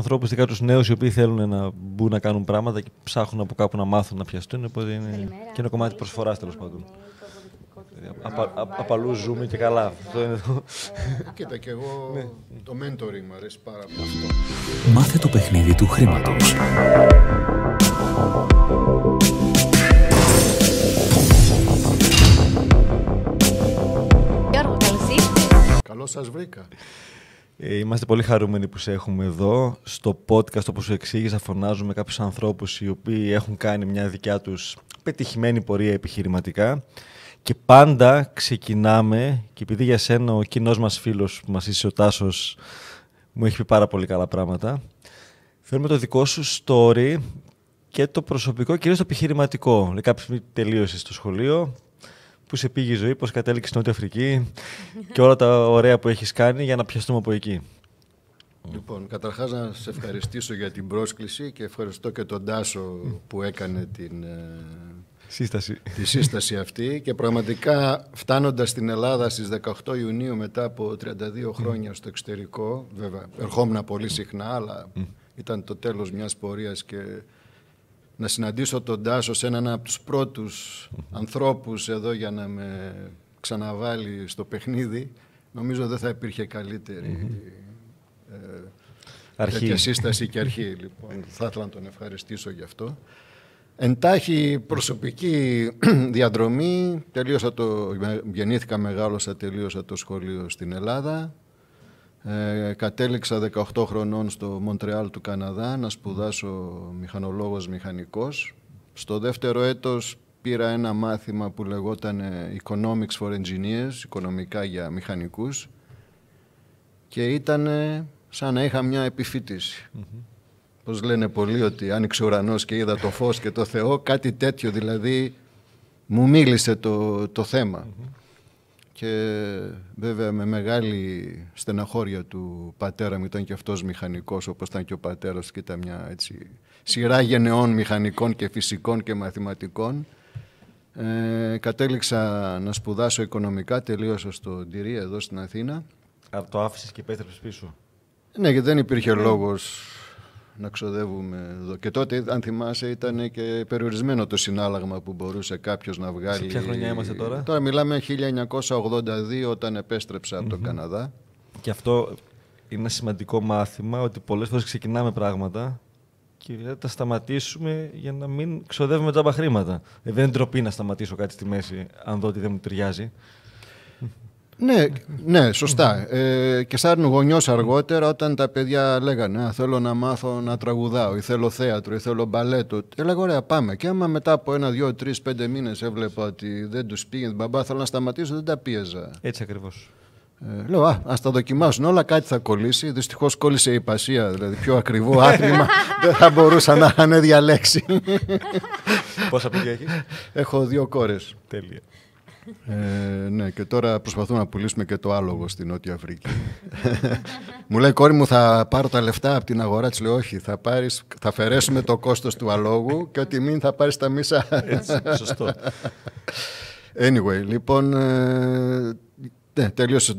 ανθρώπους, ειδικά τους νέους, οι οποίοι θέλουν να μπουν να κάνουν πράγματα και ψάχνουν από κάπου να μάθουν να πιαστούν. Οπότε είναι και ένα κομμάτι προσφοράς τέλος πάντων. Δηλαδή, Απαλούς ζούμε και καλά. Ναι. Ε, κοίτα, και εγώ ναι. το mentoring μου αρέσει πάρα πολύ. Μάθε το παιχνίδι του χρήματος. Καλώ σας βρήκα. Ε, είμαστε πολύ χαρούμενοι που σε έχουμε εδώ. Στο podcast, όπως σου εξήγησα, φωνάζουμε κάποιους ανθρώπους οι οποίοι έχουν κάνει μια δικιά τους πετυχημένη πορεία επιχειρηματικά. Και πάντα ξεκινάμε, και επειδή για σένα ο κοινός μας φίλος που μας είσαι ο Τάσος μου έχει πει πάρα πολύ καλά πράγματα, θέλουμε το δικό σου story και το προσωπικό, κυρίως το επιχειρηματικό. λέει κάποιος τελείωσε στο σχολείο, Πού σε πήγε η ζωή, πώς κατέληξες στην Νότια Αφρική και όλα τα ωραία που έχεις κάνει για να πιαστούμε από εκεί. Λοιπόν, καταρχάς να σε ευχαριστήσω για την πρόσκληση και ευχαριστώ και τον Τάσο που έκανε την. Ε, σύσταση. Τη σύσταση αυτή και πραγματικά φτάνοντας στην Ελλάδα στις 18 Ιουνίου μετά από 32 χρόνια στο εξωτερικό, βέβαια ερχόμουν πολύ συχνά αλλά ήταν το τέλος μιας πορείας και να συναντήσω τον Τάσο σε έναν από τους πρώτους ανθρώπους εδώ για να με ξαναβάλει στο παιχνίδι, νομίζω δεν θα υπήρχε καλύτερη ε, σύσταση και αρχή. Λοιπόν, θα ήθελα να τον ευχαριστήσω γι' αυτό. Εντάχει προσωπική διαδρομή, τελείωσα το, γεννήθηκα, μεγάλωσα, τελείωσα το σχολείο στην Ελλάδα. Ε, κατέληξα 18 χρονών στο Μοντρεάλ του Καναδά να σπουδάσω μηχανολόγος μηχανικός. Στο δεύτερο έτος πήρα ένα μάθημα που λεγόταν Economics for Engineers, οικονομικά για μηχανικούς και ήταν σαν να είχα μια επιφύτηση. Πώς λένε πολλοί ότι άνοιξε ο ουρανός και είδα το φως και το Θεό, κάτι τέτοιο δηλαδή μου μίλησε το, το θεμα και βέβαια με μεγάλη στεναχώρια του πατέρα μου ήταν και αυτός μηχανικός όπως ήταν και ο πατέρας και ήταν μια έτσι, σειρά γενεών μηχανικών και φυσικών και μαθηματικών. Ε, κατέληξα να σπουδάσω οικονομικά, τελείωσα στο Ντυρία εδώ στην Αθήνα. Α, το άφησες και επέστρεψες πίσω. Ναι, γιατί δεν υπήρχε ναι. λόγος να ξοδεύουμε εδώ. Και τότε, αν θυμάσαι, ήταν και περιορισμένο το συνάλλαγμα που μπορούσε κάποιος να βγάλει. Σε ποια χρονιά είμαστε τώρα. Τώρα μιλάμε 1982 όταν από τον Καναδά. Και αυτό είναι ένα σημαντικό μάθημα ότι πολλές φορές ξεκινάμε πράγματα και τα σταματήσουμε για να μην ξοδεύουμε τζάμπα χρήματα. Ε, δεν είναι ντροπή να σταματήσω κάτι στη μέση, αν δω ότι δεν μου ταιριάζει. Ναι, ναι σωστα Ε, και σαν γονιός αργότερα, όταν τα παιδιά λέγανε Α, Θέλω να μάθω να τραγουδάω, ή θέλω θέατρο, ή θέλω μπαλέτο. Έλεγα, ωραία, πάμε. Και άμα μετά από ένα, δύο, τρεις, πέντε μήνες έβλεπα ότι δεν τους πήγαινε μπαμπά, θέλω να σταματήσω, δεν τα πίεζα. Έτσι ακριβώς. Ε, λέω, α ας τα δοκιμάσουν όλα, κάτι θα κολλήσει. Δυστυχώς κόλλησε η πασία, δηλαδή πιο ακριβό άθλημα. δεν θα μπορούσα να είχαν διαλέξει. Πόσα παιδιά έχεις, Έχω δύο κόρες. Τέλεια. Ε, ναι, και τώρα προσπαθούμε να πουλήσουμε και το άλογο στην Νότια Αφρική. μου λέει, κόρη μου, θα πάρω τα λεφτά από την αγορά. Της λέω, Όχι, θα, πάρεις, θα αφαιρέσουμε το κόστος του αλόγου και ότι μην θα πάρεις τα μίσα. Έτσι, σωστό. Anyway, λοιπόν, ε, ναι, τελείωσε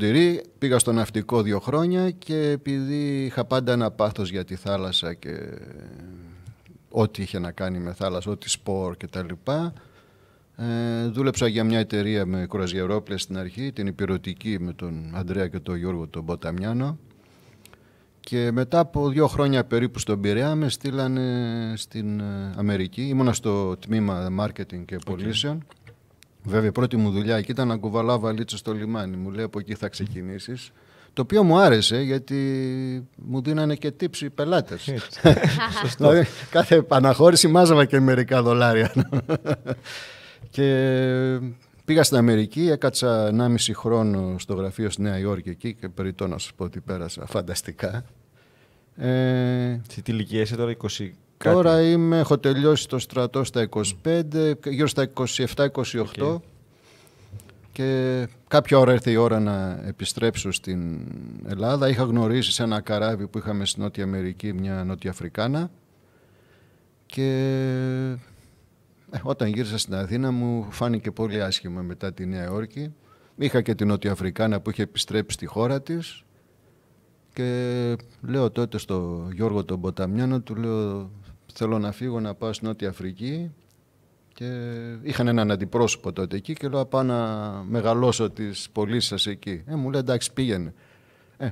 πήγα στο ναυτικό δύο χρόνια και επειδή είχα πάντα ένα πάθος για τη θάλασσα και ό,τι είχε να κάνει με θάλασσα, ό,τι σπορ και τα λοιπά, ε, δούλεψα για μια εταιρεία με κουραζιερόπλε στην αρχή, την υπηρετική με τον Αντρέα και τον Γιώργο τον Ποταμιάνο. Και μετά από δύο χρόνια περίπου στον Πειραιά με στείλανε στην ε, Αμερική. Ήμουνα στο τμήμα marketing και πωλήσεων. Βέβαια, η πρώτη μου δουλειά εκεί ήταν να κουβαλάω βαλίτσα στο λιμάνι. Μου λέει από εκεί θα ξεκινήσεις. Το οποίο μου άρεσε γιατί μου δίνανε και τύψη οι πελάτες. Δηλαδή, κάθε επαναχώρηση μάζαμε και μερικά δολάρια. Και πήγα στην Αμερική, έκατσα 1,5 χρόνο στο γραφείο στη Νέα Υόρκη εκεί και περί να σας πω ότι πέρασα φανταστικά. Ε, Τι ηλικία είσαι τώρα, 20 κάτι. Τώρα είμαι, έχω τελειώσει το στρατό στα 25, γύρω στα 27-28. Και κάποια ώρα έρθει η ώρα να επιστρέψω στην Ελλάδα. Είχα γνωρίσει σε ένα καράβι που είχαμε στην Νότια Αμερική μια Νότια Αφρικάνα. Και ε, όταν γύρισα στην Αθήνα μου φάνηκε πολύ άσχημα μετά τη Νέα Υόρκη. Είχα και την Νότια Αφρικάνα που είχε επιστρέψει στη χώρα της και λέω τότε στο Γιώργο τον Ποταμιάνο, του λέω θέλω να φύγω να πάω στην Νότια Αφρική και είχαν έναν αντιπρόσωπο τότε εκεί και λέω πάω να μεγαλώσω τις πωλήσεις σας εκεί. Ε, μου λέει εντάξει πήγαινε. Ε,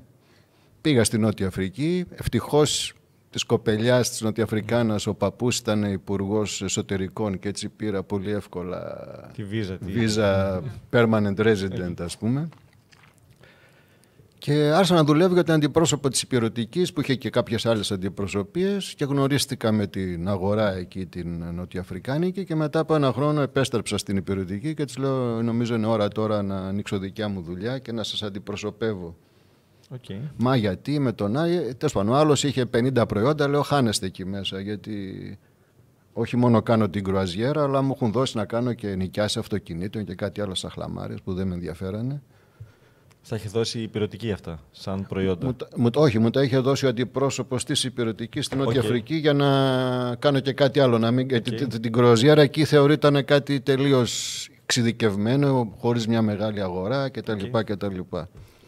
πήγα στην Νότια Αφρική, ευτυχώς της κοπελιάς της Νοτιοαφρικάνας, ο παππούς ήταν υπουργός εσωτερικών και έτσι πήρα πολύ εύκολα τη βίζα, τη βίζα permanent resident ας πούμε. Και άρχισα να δουλεύω για την αντιπρόσωπο της υπηρετικής που είχε και κάποιες άλλες αντιπροσωπίες και γνωρίστηκα με την αγορά εκεί την Νοτιοαφρικάνικη και μετά από ένα χρόνο επέστρεψα στην υπηρετική και της λέω νομίζω είναι ώρα τώρα να ανοίξω δικιά μου δουλειά και να σας αντιπροσωπεύω. Okay. Μα γιατί με τον Άι, Τέλος πάντων, ο άλλος είχε 50 προϊόντα. Λέω, χάνεστε εκεί μέσα. Γιατί όχι μόνο κάνω την κρουαζιέρα, αλλά μου έχουν δώσει να κάνω και νοικιάσει αυτοκινήτων και κάτι άλλο στα χλαμάρες που δεν με ενδιαφέρανε. Θα έχει δώσει υπηρετική αυτά, σαν προϊόντα. Μου, μου, όχι, μου τα είχε δώσει ο αντιπρόσωπος της υπηρετικής στην Νότια Αφρική για να κάνω και κάτι άλλο. Να την, κρουαζιέρα εκεί θεωρείταν κάτι τελείως εξειδικευμένο, χωρίς μια μεγάλη αγορά κτλ.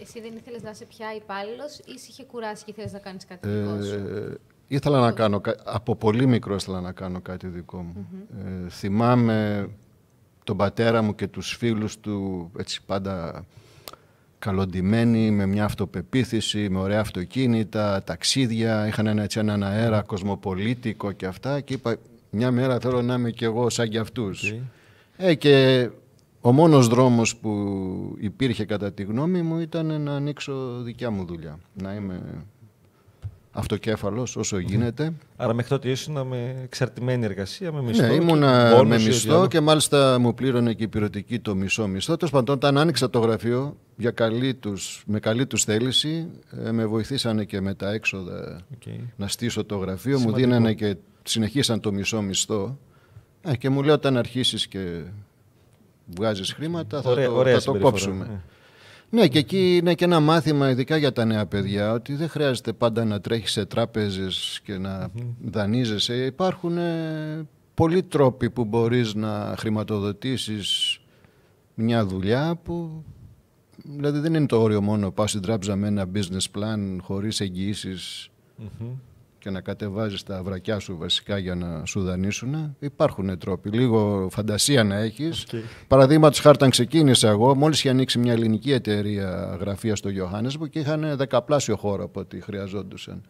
Εσύ δεν ήθελες να είσαι πια υπάλληλος ή είχε κουράσει και ήθελες να κάνεις κάτι ε, δικό ε, σου. Ήθελα να κάνω, από πολύ μικρό ήθελα να κάνω κάτι δικό μου. Ε, θυμάμαι τον πατέρα μου και τους φίλους του, έτσι πάντα καλοντημένοι, με μια αυτοπεποίθηση, με ωραία αυτοκίνητα, ταξίδια, είχαν ένα, έτσι, έναν αέρα κοσμοπολίτικο και αυτά και είπα μια μέρα θέλω να είμαι κι εγώ σαν κι αυτούς. Ε, και ο μόνος δρόμος που υπήρχε κατά τη γνώμη μου ήταν να ανοίξω δικιά μου δουλειά. Να είμαι αυτοκέφαλος όσο γίνεται. Άρα μέχρι τότε ήσουν με εξαρτημένη εργασία, με μισθό. Ναι, ήμουνα με μισθό και μάλιστα μου πλήρωνε και η πυροτική το μισό μισθό. Τέλος πάντων, όταν άνοιξα το γραφείο για καλή τους, με καλή τους θέληση, ε, με βοηθήσανε και με τα έξοδα να στήσω το γραφείο. Μου δίνανε και συνεχίσαν το μισό μισθό. Ε, και μου λέει όταν αρχίσεις και βγάζεις χρήματα, θα, το, θα το κόψουμε. Ναι. ναι, και εκεί είναι και ένα μάθημα, ειδικά για τα νέα παιδιά, ότι δεν χρειάζεται πάντα να τρέχεις σε τράπεζες και να mm-hmm. δανείζεσαι. Υπάρχουν ε, πολλοί τρόποι που μπορείς να χρηματοδοτήσεις μια δουλειά που... Δηλαδή δεν είναι το όριο μόνο πας στην τράπεζα με ένα business plan χωρίς και να κατεβάζεις τα βρακιά σου βασικά για να σου δανείσουν. Υπάρχουν τρόποι. Λίγο φαντασία να έχεις. Okay. Παραδείγματος χάρη, ξεκίνησα εγώ, μόλις είχε ανοίξει μια ελληνική εταιρεία γραφεία στο μου και είχαν δεκαπλάσιο χώρο από ό,τι χρειαζόντουσαν.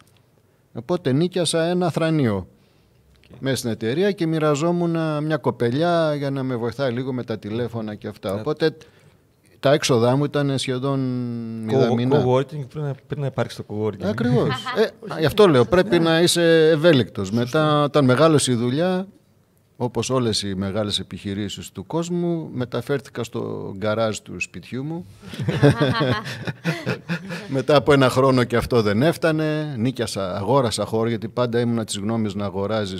Οπότε νίκιασα ένα θρανίο μέσα στην εταιρεία και μοιραζόμουν μια κοπελιά για να με βοηθάει λίγο με τα τηλέφωνα και αυτά. Ε. Οπότε τα έξοδά μου ήταν σχεδόν μηδαμινά. Co-working πριν, να υπάρξει το co-working. Ακριβώς. ε, γι' αυτό λέω, πρέπει να είσαι ευέλικτος. Μετά, όταν μεγάλωσε η δουλειά, όπως όλες οι μεγάλες επιχειρήσεις του κόσμου, μεταφέρθηκα στο γκαράζ του σπιτιού μου. Μετά από ένα χρόνο και αυτό δεν έφτανε, νίκιασα, αγόρασα χώρο, γιατί πάντα ήμουν της γνώμης να αγοράζεις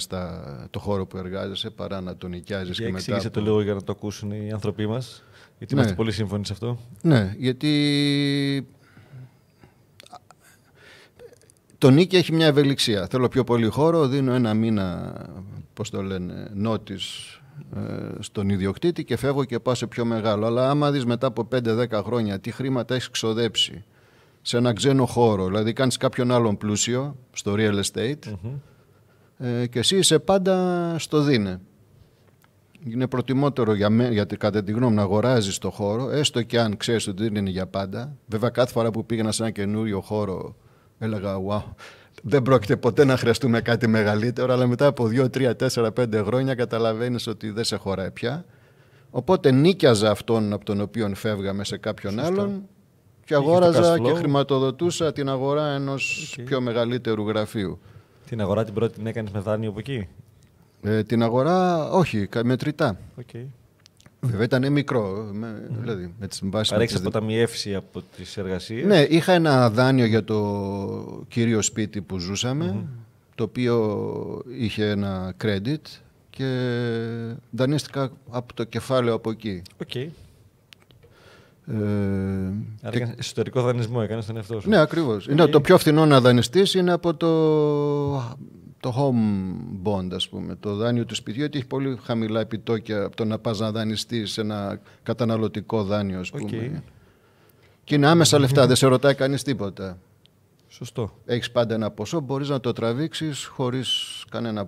το χώρο που εργάζεσαι, παρά να τον νοικιάζεις Και, μετά εξήγησε το λίγο για να το ακούσουν οι άνθρωποι μας. Γιατί ναι. είμαστε πολύ σύμφωνοι σε αυτό. Ναι, γιατί το Νίκη έχει μια ευελιξία. Θέλω πιο πολύ χώρο, δίνω ένα μήνα, πώς το λένε, νότις ε, στον ιδιοκτήτη και φεύγω και πάω σε πιο μεγάλο. Αλλά άμα δεις μετά από 5-10 χρόνια τι χρήματα έχεις ξοδέψει σε ένα ξένο χώρο, δηλαδή κάνεις κάποιον άλλον πλούσιο στο real estate mm-hmm. και εσύ είσαι πάντα στο δίνε. Είναι προτιμότερο για, μέ, για κατά τη γνώμη να αγοράζεις το χώρο, έστω και αν ξέρεις ότι δεν είναι για πάντα. Βέβαια, κάθε φορά που πήγαινα σε ένα καινούριο χώρο, έλεγα Wow, δεν πρόκειται ποτέ να χρειαστούμε κάτι μεγαλύτερο. Αλλά μετά από 2, 3, 4, 5 χρόνια καταλαβαίνεις ότι δεν σε χωράει πια. Οπότε νίκιαζα αυτόν από τον οποίο φεύγαμε σε κάποιον Σωστό. άλλον και αγόραζα και χρηματοδοτούσα την αγορά ενός okay. πιο μεγαλύτερου γραφείου. Την αγορά την πρώτη την έκανες με δάνειο από εκεί ε, την αγορά όχι, μετρητά. Okay. Βέβαια ήταν μικρό. Με, mm. δηλαδή, με τις τις... αποταμιεύσει από τις εργασίες. Ναι, είχα ένα δάνειο για το κύριο σπίτι που ζούσαμε, το οποίο είχε ένα credit και δανείστηκα από το κεφάλαιο από εκεί. Okay. Ε, εσωτερικό δανεισμό έκανες τον εαυτό σου. Ναι, ακριβώς. το πιο φθηνό να δανειστείς είναι από το το home bond, ας πούμε, το δάνειο του σπιτιού, ότι έχει πολύ χαμηλά επιτόκια από το να πας να δανειστείς σε ένα καταναλωτικό δάνειο, ας πούμε. Και είναι άμεσα λεφτά, δεν σε ρωτάει κανείς τίποτα. Σωστό. Έχεις πάντα ένα ποσό, μπορείς να το τραβήξεις χωρίς κανένα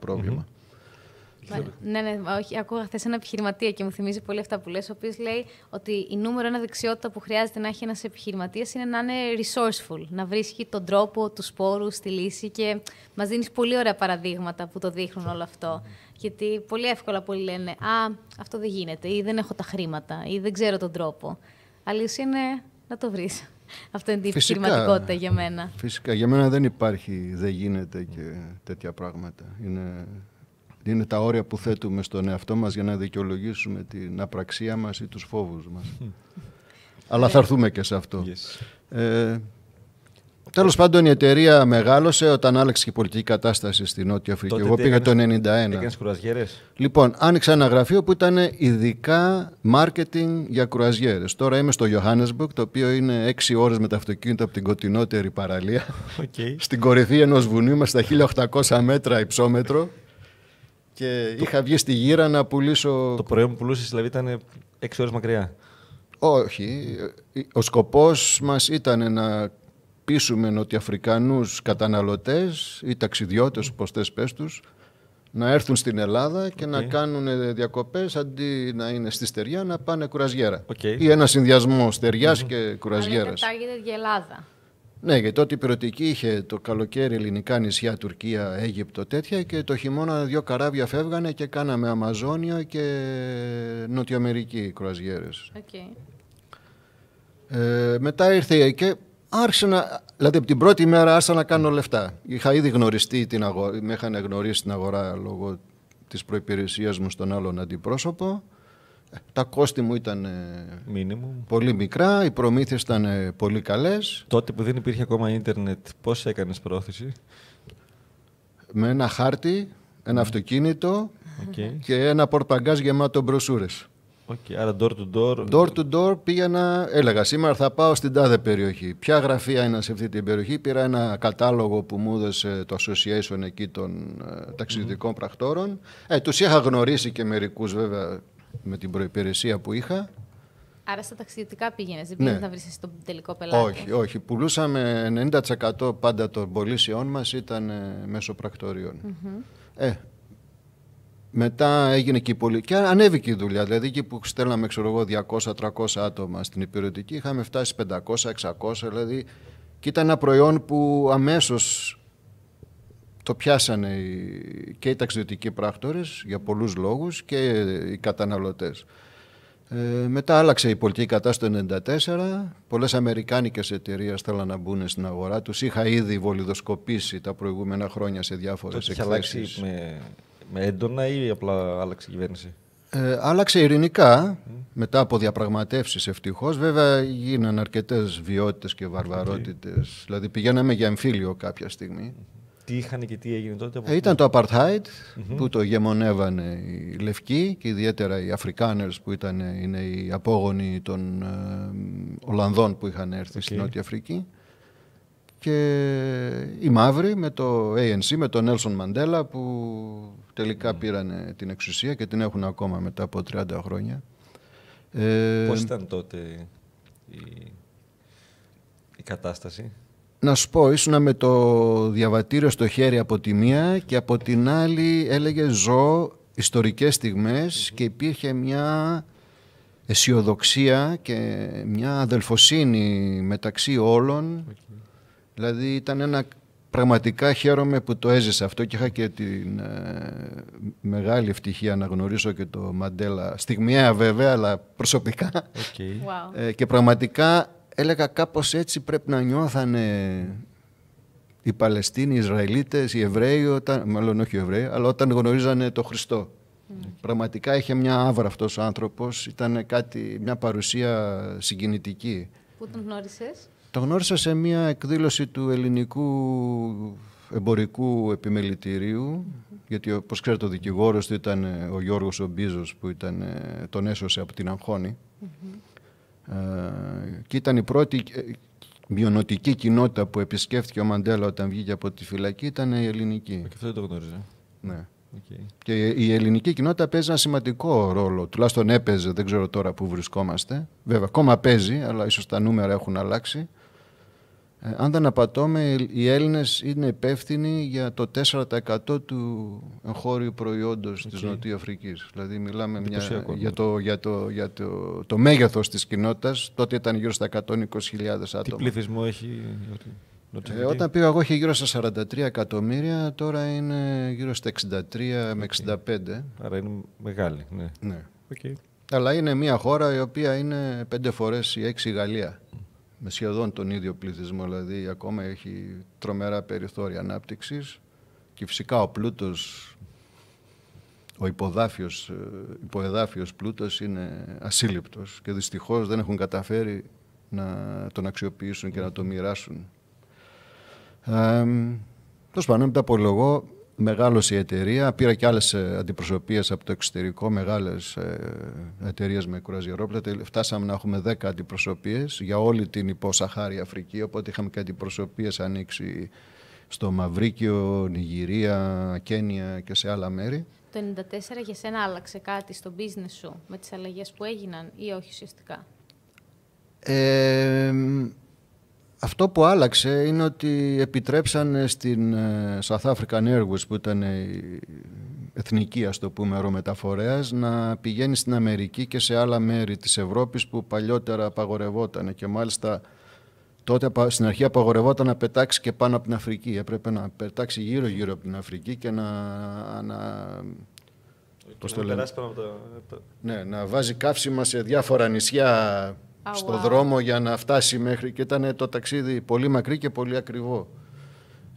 ναι, ναι, ναι, όχι. Ακούγα χθες ένα επιχειρηματία και μου θυμίζει πολύ αυτά που λες, ο οποίος λέει ότι η νούμερο ένα δεξιότητα που χρειάζεται να έχει ένας επιχειρηματίας είναι να είναι resourceful, να βρίσκει τον τρόπο, τους πόρου, τη λύση και μας δίνεις πολύ ωραία παραδείγματα που το δείχνουν όλο αυτό. Γιατί πολύ εύκολα πολλοί λένε Α, αυτό δεν γίνεται, ή δεν έχω τα χρήματα, ή δεν ξέρω τον τρόπο. Αλλιώ είναι να το βρεις. Αυτό είναι την επιχειρηματικότητα για μένα. Φυσικά. Για μένα δεν υπάρχει, δεν γίνεται και τέτοια πράγματα. Είναι είναι τα όρια που θέτουμε στον εαυτό μας για να δικαιολογήσουμε την απραξία μας ή τους φόβους μας. Αλλά θα έρθουμε και σε αυτό. Yes. Ε, Τέλος πάντων, η εταιρεία μεγάλωσε όταν άλλαξε η πολιτική κατάσταση στη Νότια Αφρική. Εγώ πήγα το 1991. Έκανε κουραζιέρε. Λοιπόν, άνοιξα ένα γραφείο που ήταν ειδικά marketing για κρουαζιέρες. Τώρα είμαι στο Johannesburg, το οποίο είναι 6 ώρες με τα αυτοκίνητα από την κοντινότερη παραλία. Okay. στην κορυφή ενός βουνίου είμαστε στα 1800 μέτρα υψόμετρο. Και το... είχα βγει στη γύρα να πουλήσω. Το προϊόν που πουλούσες δηλαδή ήταν 6 ώρες μακριά. Όχι. Ο σκοπός μας ήταν να πείσουμε νοτιοαφρικανού καταναλωτές ή ταξιδιώτες, όπως θες πες τους, να έρθουν στην Ελλάδα και να κάνουν διακοπές αντί να είναι στη στεριά να πάνε κουραζιέρα. Okay. Ή ένα συνδυασμό στεριάς mm-hmm. και κουραζιέρας. Αλλά κατάργεται η ενα συνδυασμο στερια mm hmm και κουραζιέρα. αλλα η ελλαδα ναι, γιατί τότε η πυροτική είχε το καλοκαίρι ελληνικά νησιά, Τουρκία, Αίγυπτο, τέτοια και το χειμώνα δύο καράβια φεύγανε και κάναμε Αμαζόνια και Νοτιοαμερική κρουαζιέρες. Okay. Ε, μετά ήρθε και άρχισα, να. Δηλαδή, από την πρώτη μέρα άρχισα να κάνω λεφτά. Είχα ήδη γνωριστεί την αγορά, με είχαν γνωρίσει την αγορά λόγω της προπηρεσία μου στον άλλον αντιπρόσωπο. Τα κόστη μου ήταν Minimum. Ε, πολύ μικρά, οι προμήθειες ήταν ε, πολύ καλές. Τότε που δεν υπήρχε ακόμα ίντερνετ, Πώς έκανες πρόθεση? Με ένα χάρτη, ένα αυτοκίνητο okay. και ένα πορπαγκάζ γεμάτο μπροσούρες. Okay, άρα door to door. Door to door πήγαινα, έλεγα σήμερα θα πάω στην τάδε περιοχή. Ποια γραφεία είναι σε αυτή την περιοχή. Πήρα ένα κατάλογο που μου έδωσε το association εκεί των ε, ταξιδιωτικών πρακτόρων. Ε, τους είχα γνωρίσει και μερικούς, βέβαια με την προϋπηρεσία που είχα. Άρα στα ταξιδιωτικά πήγαινες, δεν πήγαινες ναι. να βρεις εσύ τον τελικό πελάτη. Όχι, όχι. Πουλούσαμε 90% πάντα των πωλήσεών μας ήταν ε, μέσω Ε, μετά έγινε και η πολυ... και ανέβηκε η δουλειά. Δηλαδή εκεί που στελναμε εγώ, 200-300 άτομα στην υπηρετική είχαμε φτάσει 500-600 δηλαδή και ήταν ένα προϊόν που αμέσως το πιάσανε και οι ταξιδιωτικοί πράκτορες για πολλούς λόγους και οι καταναλωτές. Ε, μετά άλλαξε η πολιτική κατάσταση το 1994. Πολλές αμερικάνικες εταιρείες θέλαν να μπουν στην αγορά. Τους είχα ήδη βολιδοσκοπήσει τα προηγούμενα χρόνια σε διάφορες εκθέσεις. αλλάξει με, με έντονα ή απλά άλλαξε η κυβέρνηση. Ε, άλλαξε ειρηνικά μετά από διαπραγματεύσεις ευτυχώς. Βέβαια γίνανε αρκετές βιότητες και βαρβαρότητες. Δηλαδή πηγαίναμε για εμφύλιο κάποια στιγμή τι είχαν και τι έγινε τότε. Ε, ήταν το apartheid που το γεμονεύανε οι λευκοί και ιδιαίτερα οι Αφρικάνερς που ήταν, είναι οι απόγονοι των ε, Ολλανδών που είχαν έρθει okay. στη Νότια Αφρική και οι μαύροι με το ANC, με τον Nelson Mandela που τελικά mm. πήραν την εξουσία και την έχουν ακόμα μετά από 30 χρόνια. Πώς ε, ήταν τότε η, η κατάσταση? να σου πω, ήσουν με το διαβατήριο στο χέρι από τη μία και από την άλλη έλεγε ζω ιστορικές στιγμές και υπήρχε μια αισιοδοξία και μια αδελφοσύνη μεταξύ όλων. Δηλαδή ήταν ένα πραγματικά χαίρομαι που το έζησα αυτό και είχα και την ε, μεγάλη ευτυχία να γνωρίσω και το Μαντέλα. Στιγμιαία βέβαια, αλλά προσωπικά. Okay. Ε, και πραγματικά έλεγα κάπως έτσι πρέπει να νιώθανε οι Παλαιστίνοι, οι Ισραηλίτες, οι Εβραίοι, όταν, μάλλον όχι οι Εβραίοι, αλλά όταν γνωρίζανε το Χριστό. Ναι. Πραγματικά είχε μια άβρα αυτός ο άνθρωπος, ήταν κάτι, μια παρουσία συγκινητική. Πού τον γνώρισες? Το γνώρισα σε μια εκδήλωση του ελληνικού εμπορικού επιμελητηρίου, γιατί όπως ξέρετε ο δικηγόρος του ήταν ο Γιώργος μπιζος που ήταν, ε, τον έσωσε από την αγχωνη ε, και ήταν η πρώτη ε, μειονοτική κοινότητα που επισκέφθηκε ο Μαντέλα όταν βγήκε από τη φυλακή ήταν η ελληνική. Ε, και αυτό δεν το γνώριζα. Ναι. Okay. Και η ελληνική κοινότητα παίζει ένα σημαντικό ρόλο. Τουλάχιστον έπαιζε, δεν ξέρω τώρα που βρισκόμαστε. Βέβαια, ακόμα παίζει, αλλά ίσως τα νούμερα έχουν αλλάξει. Ε, αν δεν απατώμε, οι Έλληνες είναι υπεύθυνοι για το 4% του εγχώριου προϊόντος okay. της Νοτιού Αφρικής. Δηλαδή μιλάμε ναι. για, το, για, το, για το, το μέγεθος της κοινότητας. Τότε ήταν γύρω στα 120.000 άτομα. Τι πληθυσμό έχει... Ε, όταν πήγα εγώ είχε γύρω στα 43 εκατομμύρια, τώρα είναι γύρω στα 63 με 65. Άρα είναι μεγάλη, ναι. Okay. Ναι. Αλλά είναι μια χώρα η οποία είναι πέντε φορές η έξι η Γαλλία με σχεδόν τον ίδιο πληθυσμό, δηλαδή ακόμα έχει τρομερά περιθώρια ανάπτυξης και φυσικά ο πλούτος, ο υποδάφιος, ε, υποεδάφιος πλούτος είναι ασύλληπτος και δυστυχώς δεν έχουν καταφέρει να τον αξιοποιήσουν και να τον μοιράσουν. Ε, Τέλος πάντων, μετά μεγάλωσε η εταιρεία. Πήρα και άλλες αντιπροσωπείες από το εξωτερικό, μεγάλες εταιρείες με κουραζιερόπλα. Φτάσαμε να έχουμε 10 αντιπροσωπείες για όλη την υποσαχάρη Αφρική. Οπότε είχαμε και αντιπροσωπείες ανοίξει στο Μαυρίκιο, Νιγηρία, Κένια και σε άλλα μέρη. Το 1994 για σένα άλλαξε κάτι στο business σου με τις αλλαγές που έγιναν ή όχι ουσιαστικά. Αυτό που άλλαξε είναι ότι επιτρέψαν στην ε, South African Airways που ήταν η εθνική ας το πούμε να πηγαίνει στην Αμερική και σε άλλα μέρη της Ευρώπης που παλιότερα απαγορευόταν και μάλιστα τότε στην αρχή απαγορευόταν να πετάξει και πάνω από την Αφρική. Έπρεπε να πετάξει γύρω γύρω από την Αφρική και να, να Το... Ναι, να βάζει καύσιμα σε διάφορα νησιά oh, δρόμο για να φτάσει μέχρι και ήταν το ταξίδι πολύ μακρύ και πολύ ακριβό.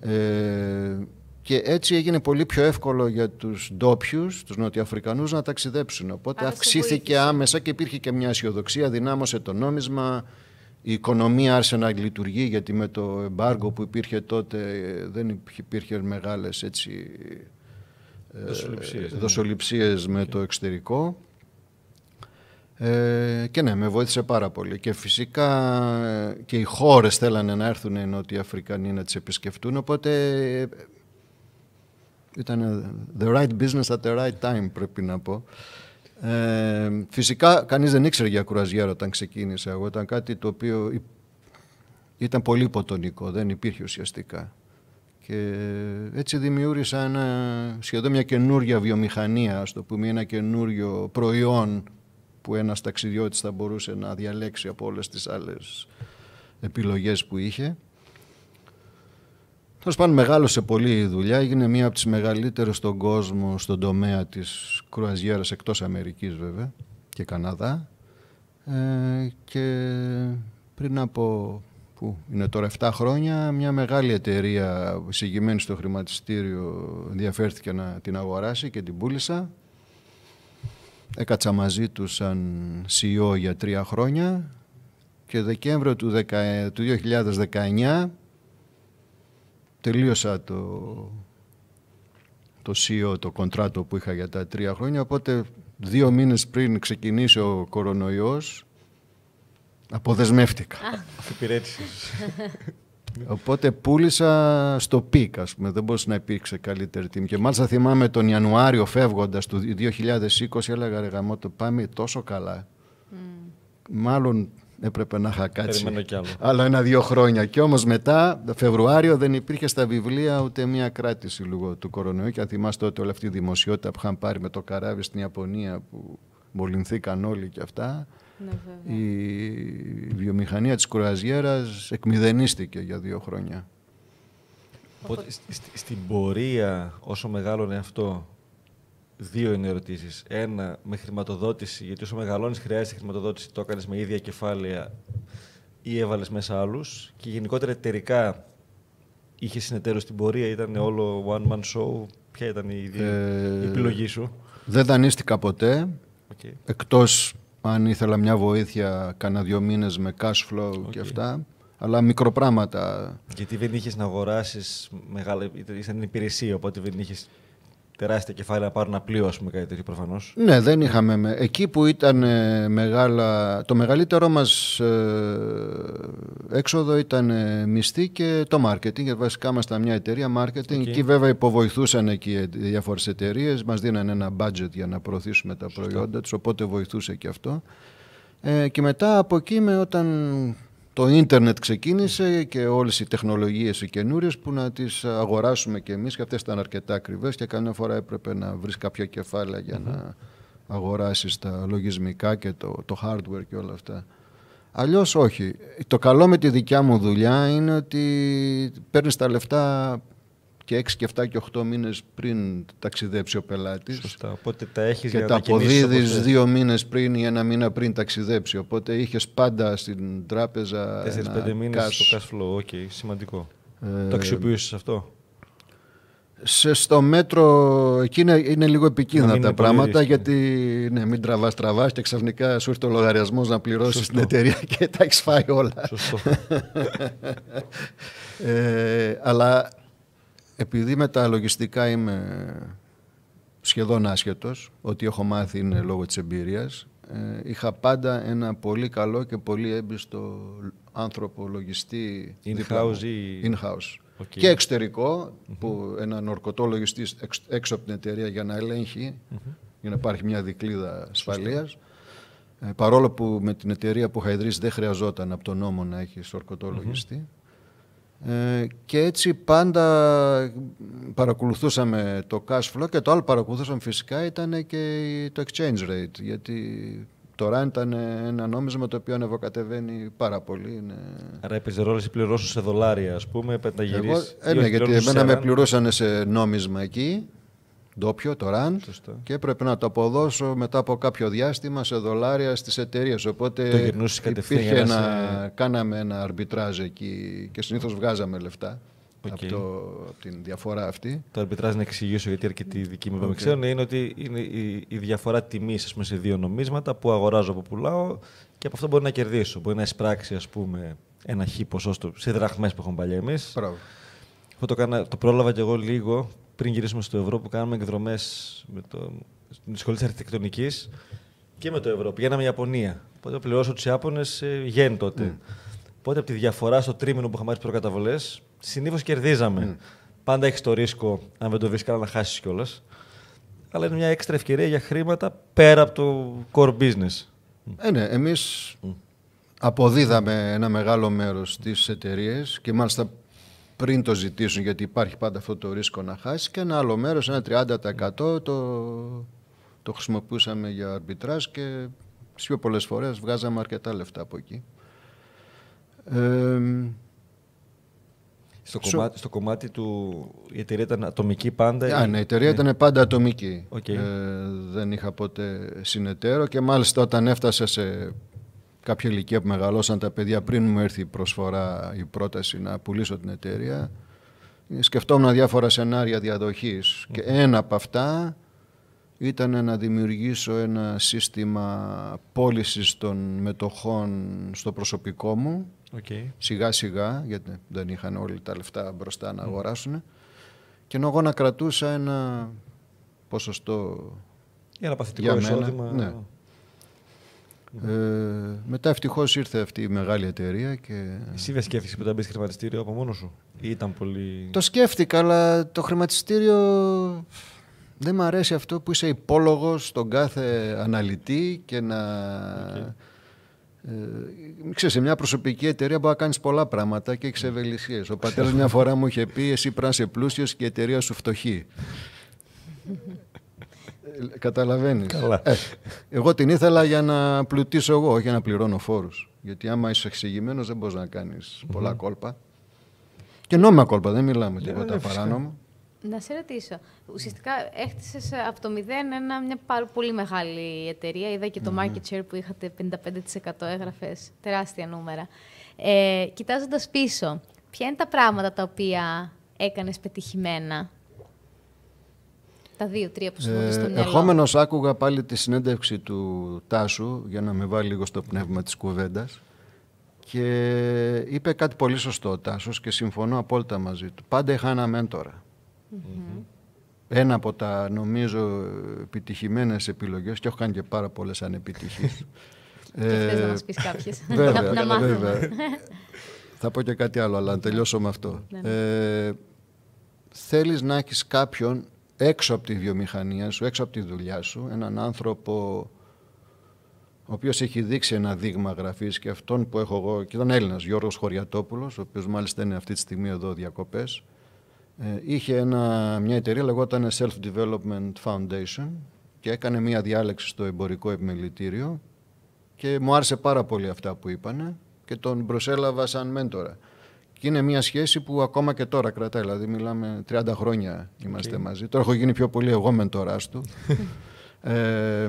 Ε, και έτσι έγινε πολύ πιο εύκολο για τους ντόπιους, τους Νοτιοαφρικανούς, να ταξιδέψουν. Οπότε αυξήθηκε άμεσα και υπήρχε και μια αισιοδοξία, δυνάμωσε το νόμισμα, η οικονομία άρχισε να λειτουργεί, γιατί με το εμπάργκο που υπήρχε τότε ε, δεν υπήρχε μεγάλες έτσι, ε, ναι. δοσοληψίες, με το εξωτερικό. Ε, και ναι, με βοήθησε πάρα πολύ. Και φυσικά ε, και οι χώρες θέλανε να έρθουν οι Νότιοι Αφρικανοί να τις επισκεφτούν, οπότε ε, ήταν ε, the right business at the right time, πρέπει να πω. Ε, φυσικά, κανείς δεν ήξερε για κουραζιέρα όταν ξεκίνησε. Εγώ ήταν κάτι το οποίο ήταν πολύ ποτονικό δεν υπήρχε ουσιαστικά. Και έτσι δημιούργησα σχεδόν μια καινούργια βιομηχανία, ας το πούμε, ένα καινούριο προϊόν που ένας ταξιδιώτης θα μπορούσε να διαλέξει από όλες τις άλλες επιλογές που είχε. Τέλος πάντων, μεγάλωσε πολύ η δουλειά. Έγινε μία από τις μεγαλύτερες στον κόσμο στον τομέα της κρουαζιέρας εκτός Αμερικής, βέβαια και Καναδά. Ε, και πριν από που είναι τώρα 7 χρόνια, μια μεγάλη εταιρεία συγκεκριμένη στο χρηματιστήριο ενδιαφέρθηκε να την αγοράσει και την πούλησα. Έκατσα μαζί τους σαν CEO για τρία χρόνια και Δεκέμβριο του 2019 τελείωσα το, το CEO, το κοντράτο που είχα για τα τρία χρόνια, οπότε δύο μήνες πριν ξεκινήσει ο κορονοϊός, αποδεσμεύτηκα. Αφιπηρέτησες. Οπότε πούλησα στο πικ, ας πούμε. Δεν μπορούσε να υπήρξε καλύτερη τιμή. Και μάλιστα θυμάμαι τον Ιανουάριο φεύγοντας του 2020, έλεγα ρε γαμό, το πάμε τόσο καλά. Mm. Μάλλον έπρεπε να είχα κάτσει άλλα ένα-δύο χρόνια. Και όμως μετά, Φεβρουάριο, δεν υπήρχε στα βιβλία ούτε μια κράτηση λόγω του κορονοϊού. Και αν θυμάστε τότε όλη αυτή η δημοσιότητα που είχαν πάρει με το καράβι στην Ιαπωνία που μολυνθήκαν όλοι και αυτά. Ναι, η βιομηχανία της κουραζιέρας εκμηδενίστηκε για δύο χρόνια. στην πορεία, όσο μεγάλωνε αυτό, δύο είναι ερωτήσεις. Ένα, με χρηματοδότηση, γιατί όσο μεγαλώνεις χρειάζεται χρηματοδότηση. Το έκανες με ίδια κεφάλαια ή έβαλες μέσα άλλους. Και γενικότερα εταιρικά είχε συνεταίρου στην πορεία, ήταν όλο one-man show. Ποια ήταν η, ε, επιλογή σου. Δεν δανείστηκα ποτέ. Okay. Εκτός αν ήθελα μια βοήθεια κάνα δύο μήνες με cash flow και αυτά, αλλά μικροπράγματα. Γιατί δεν είχες να αγοράσεις. μεγάλη, ήταν υπηρεσία, οπότε δεν είχες τεράστια κεφάλαια να πάρουν ένα πλοίο, ας πούμε, κάτι τέτοιο προφανώς. Ναι, δεν είχαμε. Εκεί που ήταν ε, μεγάλα. Το μεγαλύτερό μας ε, έξοδο ήταν ε, μισθή και το μάρκετινγκ. Βασικά ήμασταν μια εταιρεία marketing. Εκεί βέβαια υποβοηθούσαν εκεί διάφορες εταιρείες. Μας δίνανε ένα budget για να προωθήσουμε τα προϊόντα τους, οπότε βοηθούσε και αυτό. Ε, και μετά από εκεί, με, όταν το ίντερνετ ξεκίνησε και όλες οι τεχνολογίες οι καινούριες που να τις αγοράσουμε και εμείς και αυτές ήταν αρκετά ακριβές και καμιά φορά έπρεπε να βρεις κάποια κεφάλαια για να αγοράσεις τα λογισμικά και το, το hardware και όλα αυτά. Αλλιώς όχι. Το καλό με τη δικιά μου δουλειά είναι ότι παίρνεις τα λεφτά και 6 και 7 και 8 μήνες πριν ταξιδέψει ο πελάτης. Σωστά. Οπότε τα έχεις Και τα αποδίδει δύο μήνες πριν ή ένα μήνα πριν ταξιδέψει. Οπότε είχες πάντα στην τράπεζα. πέντε μήνες στο cash flow. Okay. Σημαντικό. Ε, το αξιοποιούσες αυτό. Σε, στο μέτρο εκεί είναι, είναι λίγο επικίνδυνα τα πράγματα γιατί ναι, μην τραβάς τραβάς και ξαφνικά σου έρθει ο λογαριασμός να πληρώσεις την εταιρεία και τα έχεις φάει όλα. Σωστό. ε, αλλά επειδή με τα λογιστικά είμαι σχεδόν άσχετος, ό,τι έχω μάθει είναι λόγω της εμπειρίας, ε, είχα πάντα ένα πολύ καλό και πολύ έμπιστο άνθρωπο λογιστή ή... Και εξωτερικο που ένα νορκωτό λογιστή έξω από την εταιρεία για να ελεγχει για να υπάρχει μια δικλίδα ασφαλείας. Ε, παρόλο που με την εταιρεία που είχα ιδρύσει δεν χρειαζόταν από τον νόμο να έχεις ορκωτό ε, και έτσι πάντα παρακολουθούσαμε το cash flow και το άλλο που παρακολουθούσαμε φυσικά ήταν και το exchange rate γιατί τώρα ήταν ένα νόμισμα το οποίο ανεβοκατεβαίνει πάρα πολύ. Είναι... Άρα έπαιζε ρόλο εσύ πληρώσουν σε δολάρια, ας πούμε, πενταγυρίσει. Εγώ, ε, ναι, γιατί εμένα με πληρώσανε σε νόμισμα εκεί ντόπιο, το RAN, και έπρεπε να το αποδώσω μετά από κάποιο διάστημα σε δολάρια στις εταιρείες. Οπότε το υπήρχε ένα, κάναμε ένα αρμπιτράζ εκεί και συνήθως βγάζαμε λεφτά. Okay. Από, το, την διαφορά αυτή. Το αρμπιτράζ να εξηγήσω γιατί αρκετοί δικοί μου okay. ξέρουν είναι ότι είναι η, η διαφορά τιμής σε δύο νομίσματα που αγοράζω, που πουλάω και από αυτό μπορεί να κερδίσω. Μπορεί να εισπράξει ας πούμε, ένα χι ποσό σε δραχμές που έχουμε παλιά εμείς. Αυτό το, το πρόλαβα κι εγώ λίγο πριν γυρίσουμε στο ευρώ που κάναμε εκδρομές με το, τη σχολή της αρχιτεκτονικής και με το ευρώ. Πηγαίναμε Ιαπωνία. Οπότε πληρώσω τους Ιάπωνες ε, γεν τότε. Mm. Οπότε από τη διαφορά στο τρίμηνο που είχαμε πάρει προκαταβολές, συνήθως κερδίζαμε. Mm. Πάντα έχεις το ρίσκο, αν δεν το βρεις καλά, να χάσεις κιόλας. Αλλά είναι μια έξτρα ευκαιρία για χρήματα πέρα από το core business. Ε, ναι, εμείς αποδίδαμε ένα μεγάλο μέρος στις εταιρείες και μάλιστα πριν το ζητήσουν, γιατί υπάρχει πάντα αυτό το ρίσκο να χάσει, και ένα άλλο μέρος, ένα 30% το, το χρησιμοποιούσαμε για αρμπιτράζ και τις πιο πολλές φορές βγάζαμε αρκετά λεφτά από εκεί. στο, κομμάτι, του. Η εταιρεία ήταν ατομική πάντα. ή... Ναι, η εταιρεία yeah. ήταν πάντα ατομική. Okay. Ε, δεν είχα ποτέ συνεταίρο και μάλιστα όταν έφτασα σε κάποια ηλικία που μεγαλώσαν τα παιδιά πριν μου έρθει η προσφορά, η πρόταση να πουλήσω την εταιρεία, σκεφτόμουν διάφορα σενάρια διαδοχής και ένα από αυτά ήταν να δημιουργήσω ένα σύστημα πώλησης των μετοχών στο προσωπικό μου, okay. σιγά σιγά, γιατί δεν είχαν όλοι τα λεφτά μπροστά να αγοράσουν, και εγώ να κρατούσα ένα ποσοστό ένα παθητικό μένα, ναι. Ε, μετά ευτυχώς ήρθε αυτή η μεγάλη εταιρεία. Και... Εσύ δεν σκέφτηκε που θα μπεις χρηματιστήριο από μόνος σου, ή ήταν πολύ. Το σκέφτηκα, αλλά το χρηματιστήριο. Δεν μου αρέσει αυτό που είσαι υπόλογος στον κάθε αναλυτή και να. Okay. Ε, ξέρεις, σε μια προσωπική εταιρεία μπορεί να κάνεις πολλά πράγματα και έχεις ευελιξίε. Ο πατέρας μια φορά μου είχε πει: Εσύ πράσε πλούσιος και η εταιρεία σου φτωχή. Ε, Καταλαβαίνεις. Ε, εγώ την ήθελα για να πλουτίσω εγώ, όχι για να πληρώνω φόρους. Γιατί άμα είσαι εξηγημένος, δεν μπορείς να κανει πολλά κόλπα. Και νόμιμα κόλπα, δεν μιλάμε ναι, τίποτα τα ναι, παράνομο. Να σε ρωτήσω. Ουσιαστικά έχτισες ε, από το μηδέν μια πάρα πολύ μεγάλη εταιρεία. Είδα και το market share που είχατε 55% έγραφες. Τεράστια νούμερα. Ε, Κοιτάζοντας πίσω, ποια είναι τα πράγματα τα οποία έκανες πετυχημένα τα δύο-τρία που σου ε, στο Ερχόμενος, άκουγα πάλι τη συνέντευξη του Τάσου για να με βάλει λίγο στο πνεύμα της κουβέντας. Και είπε κάτι πολύ σωστό ο Τάσος και συμφωνώ απόλυτα μαζί του. Πάντα είχα ένα Ένα από τα νομίζω επιτυχημένες επιλογές, και έχω κάνει και πάρα πολλές ανεπιτυχίες. ε, και να μας πεις ε, Θα πω και κάτι άλλο, αλλά να τελειώσω με αυτό. Ναι, ναι. Ε, να έχεις κάποιον έξω από τη βιομηχανία σου, έξω από τη δουλειά σου, έναν άνθρωπο ο οποίος έχει δείξει ένα δείγμα γραφής και αυτόν που έχω εγώ, και ήταν Έλληνας, Γιώργος Χωριατόπουλος, ο οποίος μάλιστα είναι αυτή τη στιγμή εδώ διακοπές. Ε, είχε ένα, μια εταιρεία, λεγόταν Self Development Foundation και έκανε μια διάλεξη στο εμπορικό επιμελητήριο και μου άρεσε πάρα πολύ αυτά που είπανε και τον προσέλαβα σαν μέντορα. Και είναι μια σχέση που ακόμα και τώρα κρατάει. Δηλαδή, μιλάμε 30 χρόνια είμαστε μαζί. Τώρα έχω γίνει πιο πολύ εγώ μεντοράς του. ε,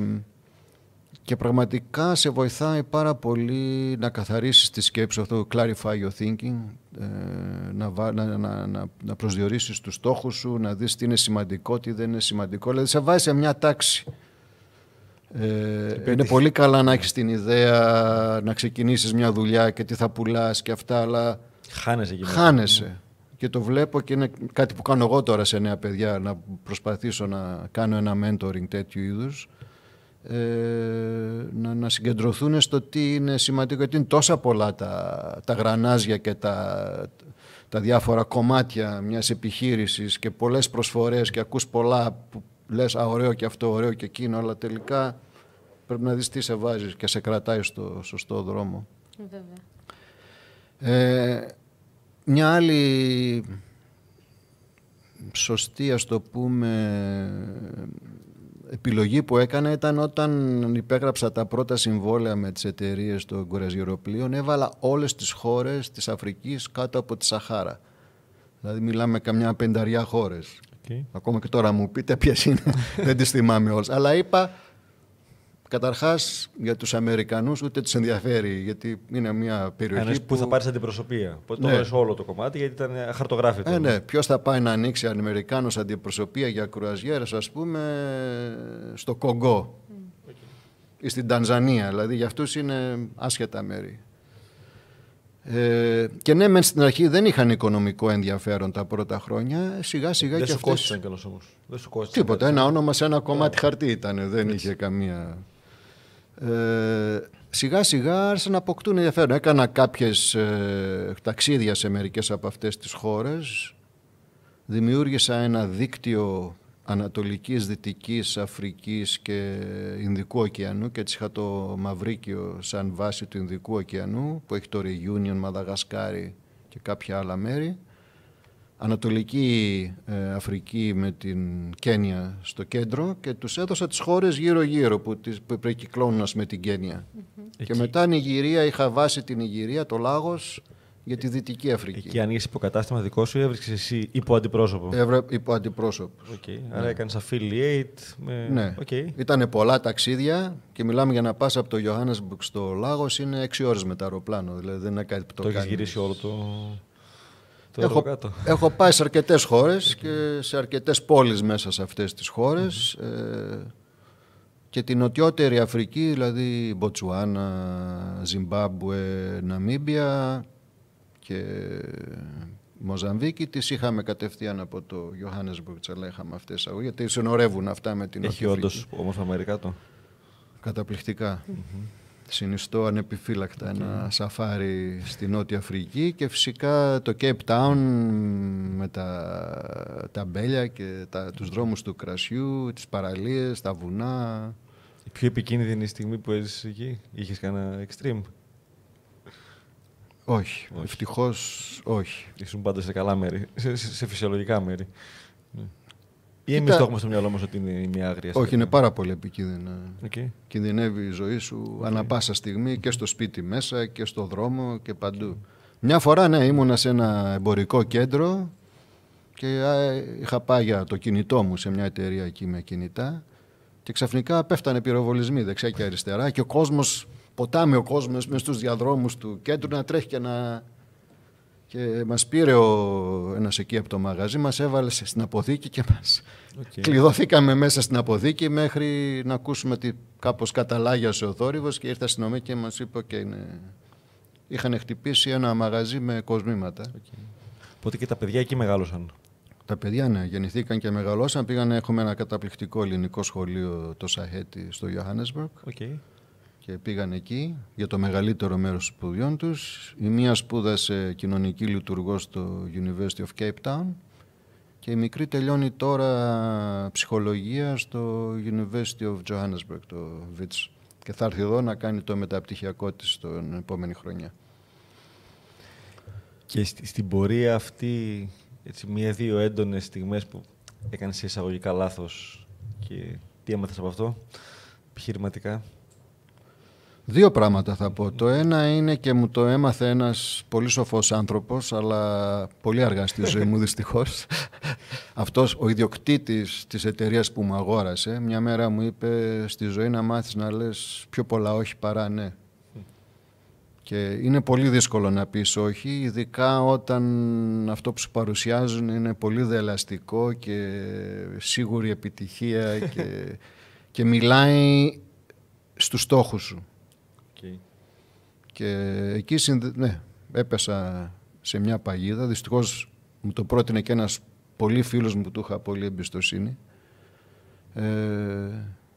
και πραγματικά σε βοηθάει πάρα πολύ να καθαρίσεις τη σκέψη αυτό, clarify your thinking, ε, να, να, να, να προσδιορίσεις τους στόχους σου, να δεις τι είναι σημαντικό, τι δεν είναι σημαντικό. Δηλαδή σε βάζει σε μια τάξη. Ε, είναι πολύ καλά να έχεις την ιδέα να ξεκινήσεις μια δουλειά και τι θα πουλάς και αυτά, αλλά Χάνεσαι Χάνεσαι. Και το βλέπω και είναι κάτι που κάνω εγώ τώρα σε νέα παιδιά, να προσπαθήσω να κάνω ένα mentoring τέτοιου είδους. Ε, να, να συγκεντρωθούν στο τι είναι σημαντικό, γιατί είναι τόσα πολλά τα, γρανάζια και τα, τα διάφορα κομμάτια μιας επιχείρησης και πολλές προσφορές και ακούς πολλά που λες α, ωραίο και αυτό, ωραίο και εκείνο, αλλά τελικά πρέπει να δεις τι σε βάζεις και σε κρατάει στο σωστό δρόμο. Βέβαια. Ε, μια άλλη σωστή, ας το πούμε, επιλογή που έκανα ήταν όταν υπέγραψα τα πρώτα συμβόλαια με τις εταιρείες των κουραζιεροπλοίων, έβαλα όλες τις χώρες της Αφρικής κάτω από τη Σαχάρα. Δηλαδή μιλάμε καμιά πενταριά χώρες. Okay. Ακόμα και τώρα μου πείτε ποιες είναι, δεν τις θυμάμαι όλες. Αλλά είπα Καταρχάς, για τους Αμερικανούς ούτε τους ενδιαφέρει, γιατί είναι μια περιοχή. Ένας που... που θα πάρεις αντιπροσωπεία. ναι. το όλο το κομμάτι, γιατί ήταν χαρτογράφητο. Ε, ναι, ποιος θα πάει να ανοίξει Αμερικάνος αντιπροσωπεία για κρουαζιέρε, ας πούμε, στο Κογκό mm. ή στην Τανζανία. Δηλαδή για αυτούς είναι άσχετα μέρη. Ε, και ναι, μεν στην αρχή δεν είχαν οικονομικό ενδιαφέρον τα πρώτα χρόνια. Σιγά σιγά και αυτό. Δεν σου κόστησαν Τίποτα, ένα όνομα σε ένα κομμάτι yeah. Ναι. χαρτί ήταν. Δεν είχε καμία... Ε, σιγά σιγά άρχισαν να αποκτούν ενδιαφέρον. Έκανα κάποιες ε, ταξίδια σε μερικές από αυτές τις χώρες. Δημιούργησα ένα δίκτυο Ανατολικής, Δυτικής, Αφρικής και Ινδικού ωκεανού και έτσι είχα το Μαυρίκιο σαν βάση του Ινδικού ωκεανού που έχει το Reunion, Μαδαγασκάρι και κάποια άλλα μέρη. Ανατολική ε, Αφρική με την Κένια στο κέντρο και τους έδωσα τις χώρες γύρω-γύρω που, τις, που με την κενια Και μετά Νιγηρία, είχα βάσει την Νιγηρία, το Λάγος για τη Δυτική Αφρική. Εκεί είσαι υποκατάστημα δικό σου ή έβρισκες εσύ υποαντιπρόσωπο. Έβρε, υποαντιπρόσωπο. Okay. Ναι. Άρα έκανες affiliate. Με... Ναι. Okay. Ήταν πολλά ταξίδια και μιλάμε για να πας από το Johannesburg στο Λάγος είναι 6 ώρες με τα αεροπλάνο. Δηλαδή δεν είναι κάτι που το, το έχεις γυρίσει όλο το έχω, έχω πάει σε αρκετές χώρες και σε αρκετές πόλεις μέσα σε αυτές τις χώρες ε, και την νοτιότερη Αφρική, δηλαδή Μποτσουάνα, Ζιμπάμπουε, Ναμίμπια και Μοζαμβίκη, τις είχαμε κατευθείαν από το Johannesburg, αλλά είχαμε αυτέ τι Γιατί συνορεύουν αυτά με την Έχει όντω όμως Αμερικάτο. το. καταπληκτικα Συνιστώ ανεπιφύλακτα ένα σαφάρι στη Νότια Αφρική και φυσικά το Cape Town με τα, τα μπέλια και τα, τους δρόμους του κρασιού, τις παραλίες, τα βουνά. Η πιο επικίνδυνη στιγμή που έζησες εκεί, είχες κανένα extreme. Όχι, όχι. όχι. Ήσουν πάντα σε καλά μέρη, σε φυσιολογικά μέρη. Ναι. Ή εμείς το έχουμε στο μυαλό μας ότι είναι μια άγρια στιγμή. Όχι, είναι πάρα πολύ επικίνδυνα. Okay. Κινδυνεύει η ζωή σου okay. ανά πάσα στιγμή και στο σπίτι μέσα και στο δρόμο και παντού. Μια φορά, ναι, ήμουνα σε ένα εμπορικό κέντρο και είχα πάει για το κινητό μου σε μια εταιρεία εκεί με κινητά και ξαφνικά πέφτανε πυροβολισμοί δεξιά και αριστερά και ο κόσμος, ποτάμε ο κόσμος μες στους διαδρόμους του κέντρου να τρέχει και να και μας πήρε ο... ένας εκεί από το μαγαζί, μας έβαλε στην αποθήκη και μας okay. κλειδωθήκαμε μέσα στην αποθήκη μέχρι να ακούσουμε ότι κάπως καταλάγιασε ο θόρυβος και ήρθε αστυνομία και μας είπε: ότι Είχαν χτυπήσει ένα μαγαζί με κοσμήματα. Okay. Οπότε και τα παιδιά εκεί μεγάλωσαν. Τα παιδιά, ναι, γεννηθήκαν και μεγαλώσαν. Πήγαν, έχουμε ένα καταπληκτικό ελληνικό σχολείο, το Σαχέτι στο Johannesburg. Okay και πήγαν εκεί για το μεγαλύτερο μέρος των σπουδιών τους. Η μία σπούδασε κοινωνική λειτουργό στο University of Cape Town και η μικρή τελειώνει τώρα ψυχολογία στο University of Johannesburg, το Wits. Και θα έρθει εδώ να κάνει το μεταπτυχιακό της την επόμενη χρονιά. Και στην πορεία αυτή, έτσι, μία-δύο έντονες στιγμές που έκανες εισαγωγικά λάθος και τι έμαθες από αυτό, επιχειρηματικά. Δύο πράγματα θα πω. Το ένα είναι και μου το έμαθε ένας πολύ σοφός άνθρωπος, αλλά πολύ αργά στη ζωή μου δυστυχώς. Αυτός ο ιδιοκτήτης της εταιρείας που μου αγόρασε, μια μέρα μου είπε στη ζωή να μάθεις να λες πιο πολλά όχι παρά ναι. Και είναι πολύ δύσκολο να πεις όχι, ειδικά όταν αυτό που σου παρουσιάζουν είναι πολύ δελαστικό και σίγουρη επιτυχία και, και μιλάει στους στόχους σου. Και εκεί ναι, έπεσα σε μια παγίδα. Δυστυχώς μου το πρότεινε και ένας πολύ φίλος μου που του είχα πολύ εμπιστοσύνη. Ε,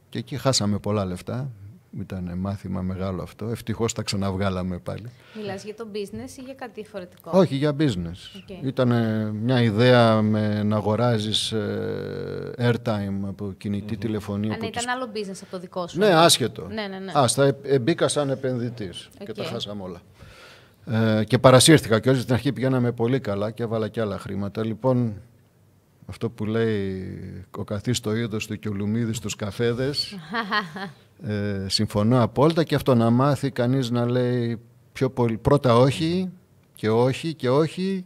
και εκεί χάσαμε πολλά λεφτά. Ήταν μάθημα μεγάλο αυτό. Ευτυχώς τα ξαναβγάλαμε πάλι. Μιλάς για το business ή για κάτι διαφορετικό. Όχι, για business. Okay. Ήταν μια ιδέα με να αγοράζεις ε, airtime από κινητη τηλεφωνία. Αν ναι, ήταν άλλο business από το δικό σου. Ναι, άσχετο. Ναι, ναι, ναι. Α, ε, ε, σαν επενδυτής και τα χάσαμε όλα. Ε, και παρασύρθηκα και όλοι στην αρχή πηγαίναμε πολύ καλά και έβαλα και άλλα χρήματα. Λοιπόν, αυτό που λέει ο καθής το και του Κιολουμίδη στους καφέδες. Ε, συμφωνώ απόλυτα και αυτό να μάθει κανείς να λέει πιο πολύ, πρώτα όχι και όχι και όχι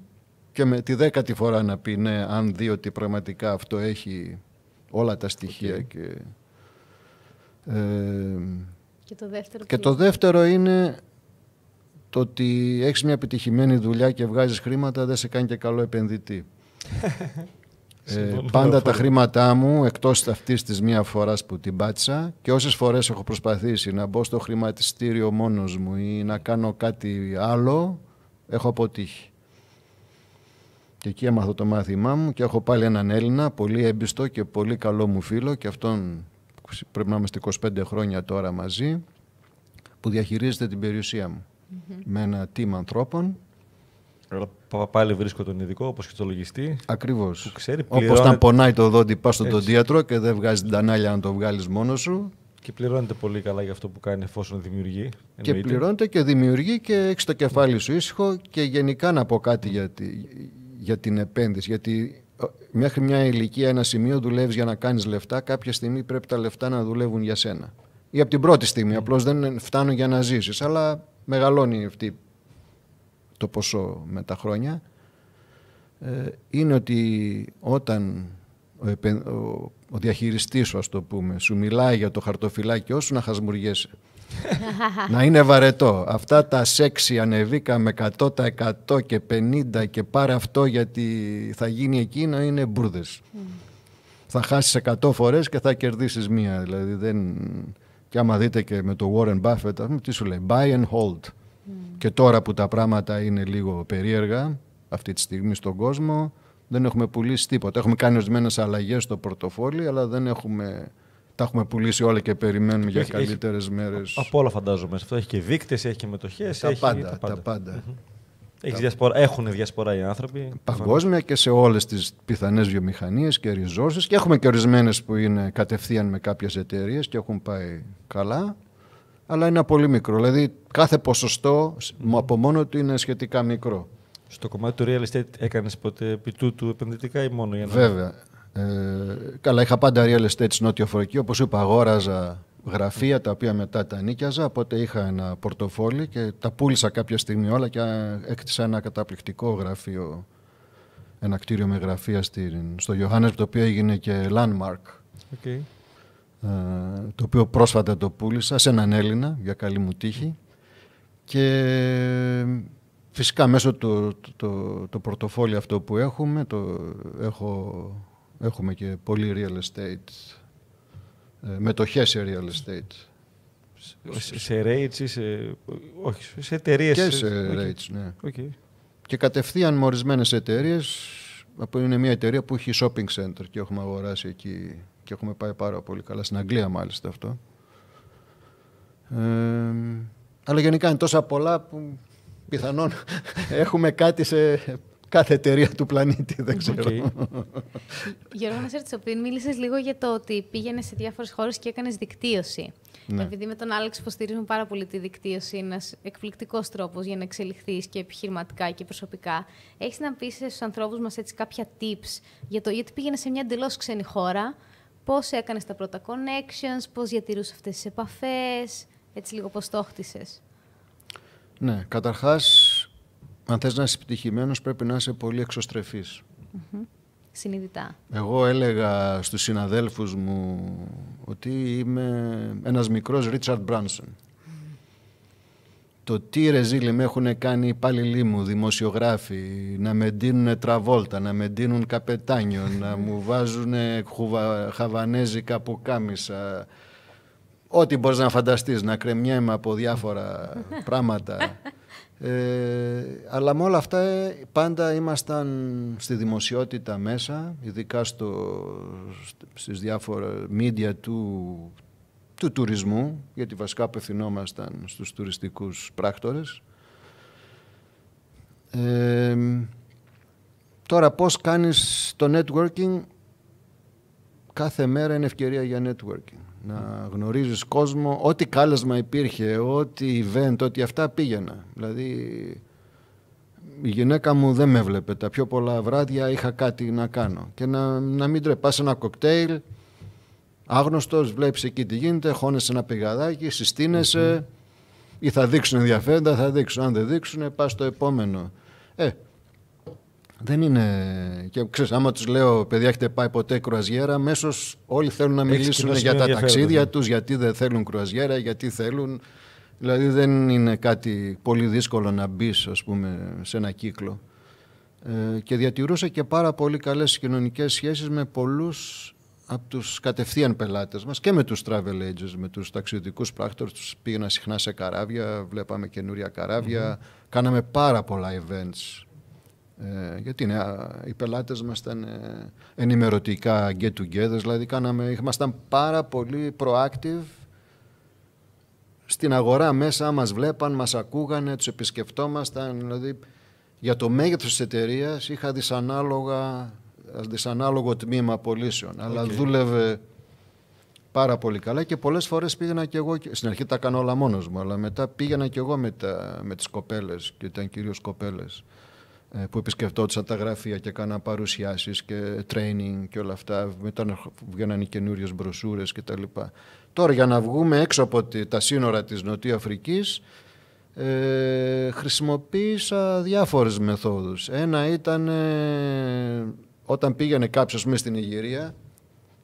και με τη δέκατη φορά να πει ναι αν δει ότι πραγματικά αυτό έχει όλα τα στοιχεία και, ε, και, το δεύτερο, και το δεύτερο είναι το ότι έχεις μια επιτυχημένη δουλειά και βγάζεις χρήματα δεν σε κάνει και καλό επενδυτή Ε, πάντα τα χρήματά μου, εκτός αυτής της μία φοράς που την πάτησα και όσες φορές έχω προσπαθήσει να μπω στο χρηματιστήριο μόνος μου ή να κάνω κάτι άλλο, έχω αποτύχει. Και εκεί έμαθα το μάθημά μου και έχω πάλι έναν Έλληνα, πολύ έμπιστο και πολύ καλό μου φίλο και αυτόν πρέπει να είμαστε 25 χρόνια τώρα μαζί, που διαχειρίζεται την περιουσία μου. Με ένα team ανθρώπων Πάλι βρίσκω τον ειδικό, όπως και τον λογιστή. Ακριβώς. Όπω να πονάει το δόντι, πας στον τοντίατρο και δεν βγάζει την τανάλια να το βγάλεις μόνος σου. Και πληρώνεται πολύ καλά για αυτό που κάνει εφόσον δημιουργεί. Και πληρώνεται και δημιουργεί και έχεις το κεφάλι σου ήσυχο. Και γενικά να πω κάτι για, την επένδυση. Γιατί μέχρι μια ηλικία, ένα σημείο δουλεύεις για να κάνεις λεφτά. Κάποια στιγμή πρέπει τα λεφτά να δουλεύουν για σένα. Ή από την πρώτη στιγμή. Ναι. Απλώς δεν φτάνουν για να ζήσεις. Αλλά μεγαλώνει αυτή το ποσό με τα χρόνια, ε, είναι ότι όταν ο διαχειριστής, ας το πούμε, σου μιλάει για το χαρτοφυλάκι σου να χασμουργέσαι να είναι βαρετό. Αυτά τα σεξι ανεβήκαμε 100% και 50% και πάρε αυτό γιατί θα γίνει εκείνο είναι μπουρδες. Mm. Θα χάσεις 100 φορές και θα κερδίσεις μία. Δηλαδή δεν... Και άμα δείτε και με το Warren Buffett, τι σου λέει, buy and hold. Mm. Και τώρα που τα πράγματα είναι λίγο περίεργα αυτή τη στιγμή στον κόσμο, δεν έχουμε πουλήσει τίποτα. Έχουμε κάνει ορισμένες αλλαγές στο πορτοφόλι, αλλά δεν έχουμε. Τα έχουμε πουλήσει όλα και περιμένουμε έχει, για καλύτερες μέρες. Από όλα φαντάζομαι. αυτό έχει και δείκτες, έχει και μετοχές. Τα, πάντα, τα πάντα. Τα παντα διασπορά, έχουν διασπορά οι άνθρωποι. Παγκόσμια και σε όλες τις πιθανές βιομηχανίες και ριζώσεις. Και έχουμε και ορισμένες που είναι κατευθείαν με κάποιες εταιρείες και έχουν πάει καλά αλλά είναι πολύ μικρό. Δηλαδή κάθε ποσοστό από μόνο του είναι σχετικά μικρό. Στο κομμάτι του real estate έκανες ποτέ επί τούτου επενδυτικά ή μόνο για να. Βέβαια. Ε, καλά, είχα πάντα real estate στην Νότιο Φορική. Όπω είπα, αγόραζα γραφεία τα οποία μετά τα νίκιαζα. Οπότε είχα ένα πορτοφόλι και τα πούλησα κάποια στιγμή όλα και έκτισα ένα καταπληκτικό γραφείο. Ένα κτίριο με γραφεία στην, στο Johannes, το οποίο έγινε και landmark. Okay. Ε, το οποίο πρόσφατα το πούλησα σε έναν Έλληνα για καλή μου τύχη και φυσικά μέσω του το, το, το αυτό που έχουμε το, έχω, έχουμε και πολύ real estate ε, μετοχές σε real estate σε, rates ή σε... όχι, σε εταιρείες και σε okay. ναι okay. και κατευθείαν με ορισμένες εταιρείες είναι μια εταιρεία που έχει shopping center και έχουμε αγοράσει εκεί και έχουμε πάει πάρα πολύ καλά. Στην Αγγλία μάλιστα αυτό. Ε, αλλά γενικά είναι τόσα πολλά που πιθανόν έχουμε κάτι σε κάθε εταιρεία του πλανήτη, δεν ξέρω. Okay. Γιώργο Νασερτσοπίν, μίλησες λίγο για το ότι πήγαινε σε διάφορες χώρες και έκανες δικτύωση. Ναι. Επειδή με τον Άλεξ υποστηρίζουμε πάρα πολύ τη δικτύωση, ένας εκπληκτικός τρόπος για να εξελιχθείς και επιχειρηματικά και προσωπικά. Έχεις να πεις στους ανθρώπους μας κάποια tips για το γιατί πήγαινε σε μια εντελώς ξένη χώρα, πώς έκανες τα πρώτα connections, πώς διατηρούσες αυτές τις επαφές, έτσι λίγο πώς το χτίσες. Ναι, καταρχάς, αν θες να είσαι επιτυχημένος πρέπει να είσαι πολύ Συνειδητά. Εγώ έλεγα στους συναδέλφους μου ότι είμαι ένας μικρός Ρίτσαρντ Μπράνσον το τι ρεζίλι με έχουν κάνει οι υπάλληλοι μου, δημοσιογράφοι, να με ντύνουν τραβόλτα, να με ντύνουν καπετάνιο, να μου βάζουν χουβα, χαβανέζικα από κάμισα. Ό,τι μπορείς να φανταστείς, να κρεμιέμαι από διάφορα πράγματα. Ε, αλλά με όλα αυτά πάντα ήμασταν στη δημοσιότητα μέσα, ειδικά στο, στις διάφορα media του, του τουρισμού, γιατί βασικά απευθυνόμασταν στους τουριστικούς πράκτορες. τώρα πώς κάνεις το networking, κάθε μέρα είναι ευκαιρία για networking. Να γνωρίζεις κόσμο, ό,τι κάλεσμα υπήρχε, ό,τι event, ό,τι αυτά πήγαινα. Δηλαδή η γυναίκα μου δεν με βλέπε. Τα πιο πολλά βράδια είχα κάτι να κάνω. Και να, να μην τρεπά ένα κοκτέιλ, Άγνωστος, βλέπεις εκεί τι γίνεται, χώνεσαι ένα πηγαδάκι, συστήνεσαι. Mm-hmm. ή θα δείξουν ενδιαφέροντα, θα δείξουν. Αν δεν δείξουν, πας στο επόμενο. Ε, δεν είναι. Και ξέρεις, άμα τους λέω, παιδιά, έχετε πάει ποτέ κρουαζιέρα, αμέσω όλοι θέλουν να μιλήσουν για τα ταξίδια ναι. τους, γιατί δεν θέλουν κρουαζιέρα, γιατί θέλουν. Δηλαδή δεν είναι κάτι πολύ δύσκολο να μπεις, ας πούμε, σε ένα κύκλο. Ε, και διατηρούσε και πάρα πολύ καλές κοινωνικές σχέσεις με πολλούς από τους κατευθείαν πελάτες μας και με τους travel agents, με τους ταξιδιωτικούς πράκτορες, τους πήγαινα συχνά σε καράβια, βλέπαμε καινούρια κάναμε πάρα πολλά events. Ε, γιατί οι πελάτες μας ήταν ε, ενημερωτικά get together, δηλαδή κάναμε, ήμασταν πάρα πολύ proactive στην αγορά μέσα, μας βλέπαν, μας ακούγανε, τους επισκεφτόμασταν, δηλαδή για το μέγεθος της εταιρείας είχα δυσανάλογα δυσανάλογο τμήμα πωλήσεων. Okay. Αλλά δούλευε πάρα πολύ καλά και πολλές φορές πήγαινα και εγώ. Στην αρχή τα έκανα όλα μόνος μου, αλλά μετά πήγαινα και εγώ με, με τις κοπέλες, και ήταν κυρίως κοπέλες, ε, που επισκεφτόταν τα γραφεία και έκανα παρουσιάσεις και training και όλα αυτά. Μετά βγαίναν οι καινούριες μπροσούρες κτλ. Τώρα για να βγούμε έξω από τα σύνορα της Νοτιού Αφρικής. Ε, χρησιμοποίησα διάφορες μεθόδους. Ένα ήταν όταν πήγαινε κάποιος μέσα στην Ιγυρία,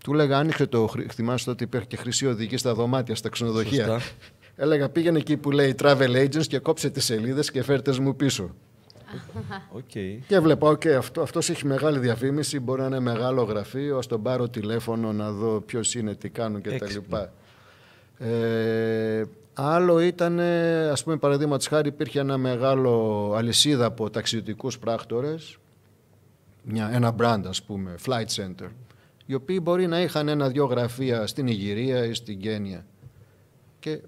του έλεγα άνοιξε το. Θυμάστε ότι υπήρχε και χρυσή οδηγή στα δωμάτια, στα ξενοδοχεία. Έλεγα πήγαινε εκεί που λέει travel agents και κόψε τις σελίδες και φέρτε μου πίσω. Okay. Και βλέπω, okay, αυτό, αυτός έχει μεγάλη διαφήμιση, μπορεί να είναι μεγάλο γραφείο, ας τον πάρω τηλέφωνο να δω ποιος είναι, τι κάνουν κτλ. Ε, άλλο ήταν, ας πούμε, παραδείγματος χάρη, υπήρχε ένα μεγάλο αλυσίδα από ταξιδιωτικούς πράκτορες, μια, ένα brand ας πούμε, flight center, οι οποίοι μπορεί να είχαν ένα-δυο γραφεία στην Ιγυρία ή στην Κένια. Και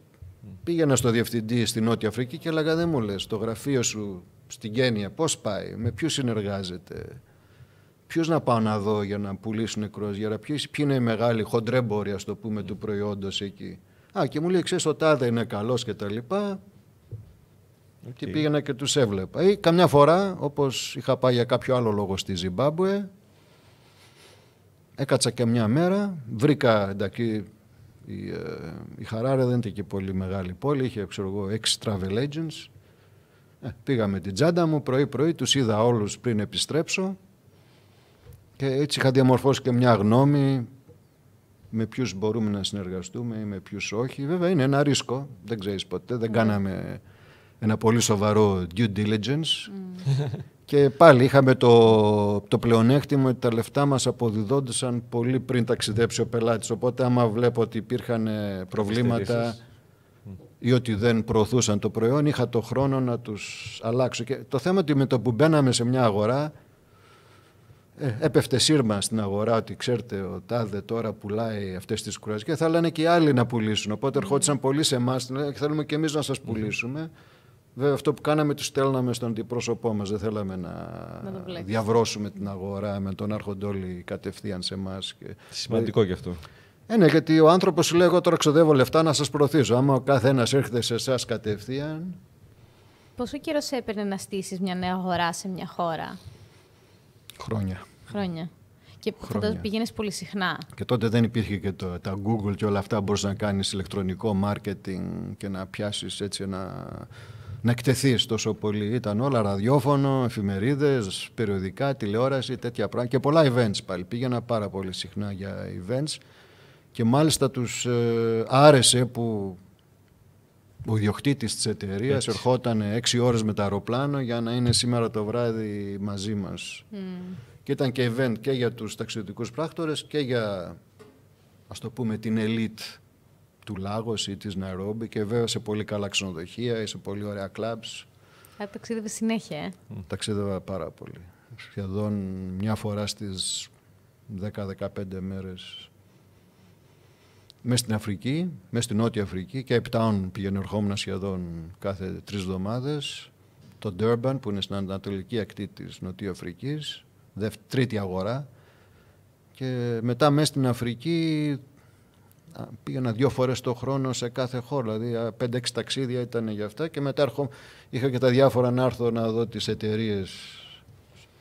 πήγαινα στο διευθυντή στην Νότια Αφρική και έλεγα δεν μου λες, το γραφείο σου στην Κένια πώς πάει, με ποιους συνεργάζεται, ποιους να πάω να δω για να πουλήσουν κρόσγερα, ποιοι είναι οι μεγάλοι χοντρέμποροι ας το πούμε του προϊόντος εκεί. Α, και μου λέει, ξέρεις, ο Τάδε είναι καλός και τα λοιπά, Okay. Και πήγαινα και τους έβλεπα. Ή ε, καμιά φορά, όπως είχα πάει για κάποιο άλλο λόγο στη Ζιμπάμπουε, έκατσα και μια μέρα, βρήκα εντάξει, η, ε, δεν ήταν και πολύ μεγάλη πόλη, είχε ξέρω εγώ έξι travel agents. Ε, πήγα με την τσάντα μου πρωί-πρωί, τους είδα όλους πριν επιστρέψω και έτσι είχα διαμορφώσει και μια γνώμη με ποιους μπορούμε να συνεργαστούμε ή με ποιους όχι. Βέβαια είναι ένα ρίσκο, δεν ξέρεις ποτέ, δεν ναι. κάναμε ένα πολύ σοβαρό due diligence. Και πάλι είχαμε το, το πλεονέκτημα ότι τα λεφτά μας αποδιδόντουσαν πολύ πριν ταξιδέψει ο πελάτης. Οπότε άμα βλέπω ότι υπήρχαν ε, προβλήματα ή ότι δεν προωθούσαν το προϊόν, είχα το χρόνο να τους αλλάξω. Και το θέμα ότι με το που μπαίναμε σε μια αγορά, ε, έπεφτε σύρμα στην αγορά ότι ξέρετε ο Τάδε τώρα πουλάει αυτές τις κουρασίες και θα λένε και οι άλλοι να πουλήσουν. Οπότε ερχόντουσαν πολύ σε εμάς και «Ε, θέλουμε και εμείς να σας πουλησουμε Βέβαια αυτό που κάναμε το στέλναμε στον αντιπρόσωπό μας. δεν θέλαμε να, διαβρώσουμε την αγορά με τον Αρχοντόλη κατευθείαν σε εμάς. Σημαντικό και ε, αυτό. Ε, ναι, γιατί ο άνθρωπος λέει εγώ τώρα ξοδεύω λεφτά να σας προωθήσω. Άμα ο καθένας έρχεται σε εσάς κατευθείαν... Πόσο καιρό έπαιρνε να στήσεις μια νέα αγορά σε μια χώρα? Χρόνια. Χρόνια. Και φαντάζομαι πηγαίνεις πολύ συχνά. Και τότε δεν υπήρχε και το, τα Google και όλα αυτά. Μπορείς να κάνεις ηλεκτρονικό marketing και να πιάσεις έτσι ένα να εκτεθείς τόσο πολύ. Ήταν όλα ραδιόφωνο, εφημερίδες, περιοδικά, τηλεόραση, τέτοια πράγματα. Και πολλά events πάλι. Πήγαινα πάρα πολύ συχνά για events. Και μάλιστα τους ε, άρεσε που ο ιδιοκτήτης της εταιρείας ερχόταν έξι ώρες με τα αεροπλάνο για να είναι σήμερα το βράδυ μαζί μας. Και ήταν και event και για τους ταξιδιωτικούς πράκτορες και για, ας το πούμε, την Elite του Λάγος ή της Ναρόμπι και βέβαια σε πολύ καλά ξενοδοχεία ή σε πολύ ωραία κλαμπς. Α, ε, ταξίδευε συνέχεια, ε. Ταξίδευα πάρα πολύ. Σχεδόν μια φορά στις 10-15 μέρες μέσα στην Αφρική, μέσα στην Νότια Αφρική. και Town πηγαίνω ερχόμουν σχεδόν κάθε τρεις εβδομάδες, Το Durban που είναι στην ανατολική ακτή Νοτία Αφρική, τρίτη αγορά. Και μετά μέσα στην Αφρική πήγαινα δύο φορές το χρόνο σε κάθε χώρο, δηλαδή πέντε-έξι ταξίδια ήταν για αυτά και μετά έρχομαι, είχα και τα διάφορα να έρθω να δω τις εταιρείες.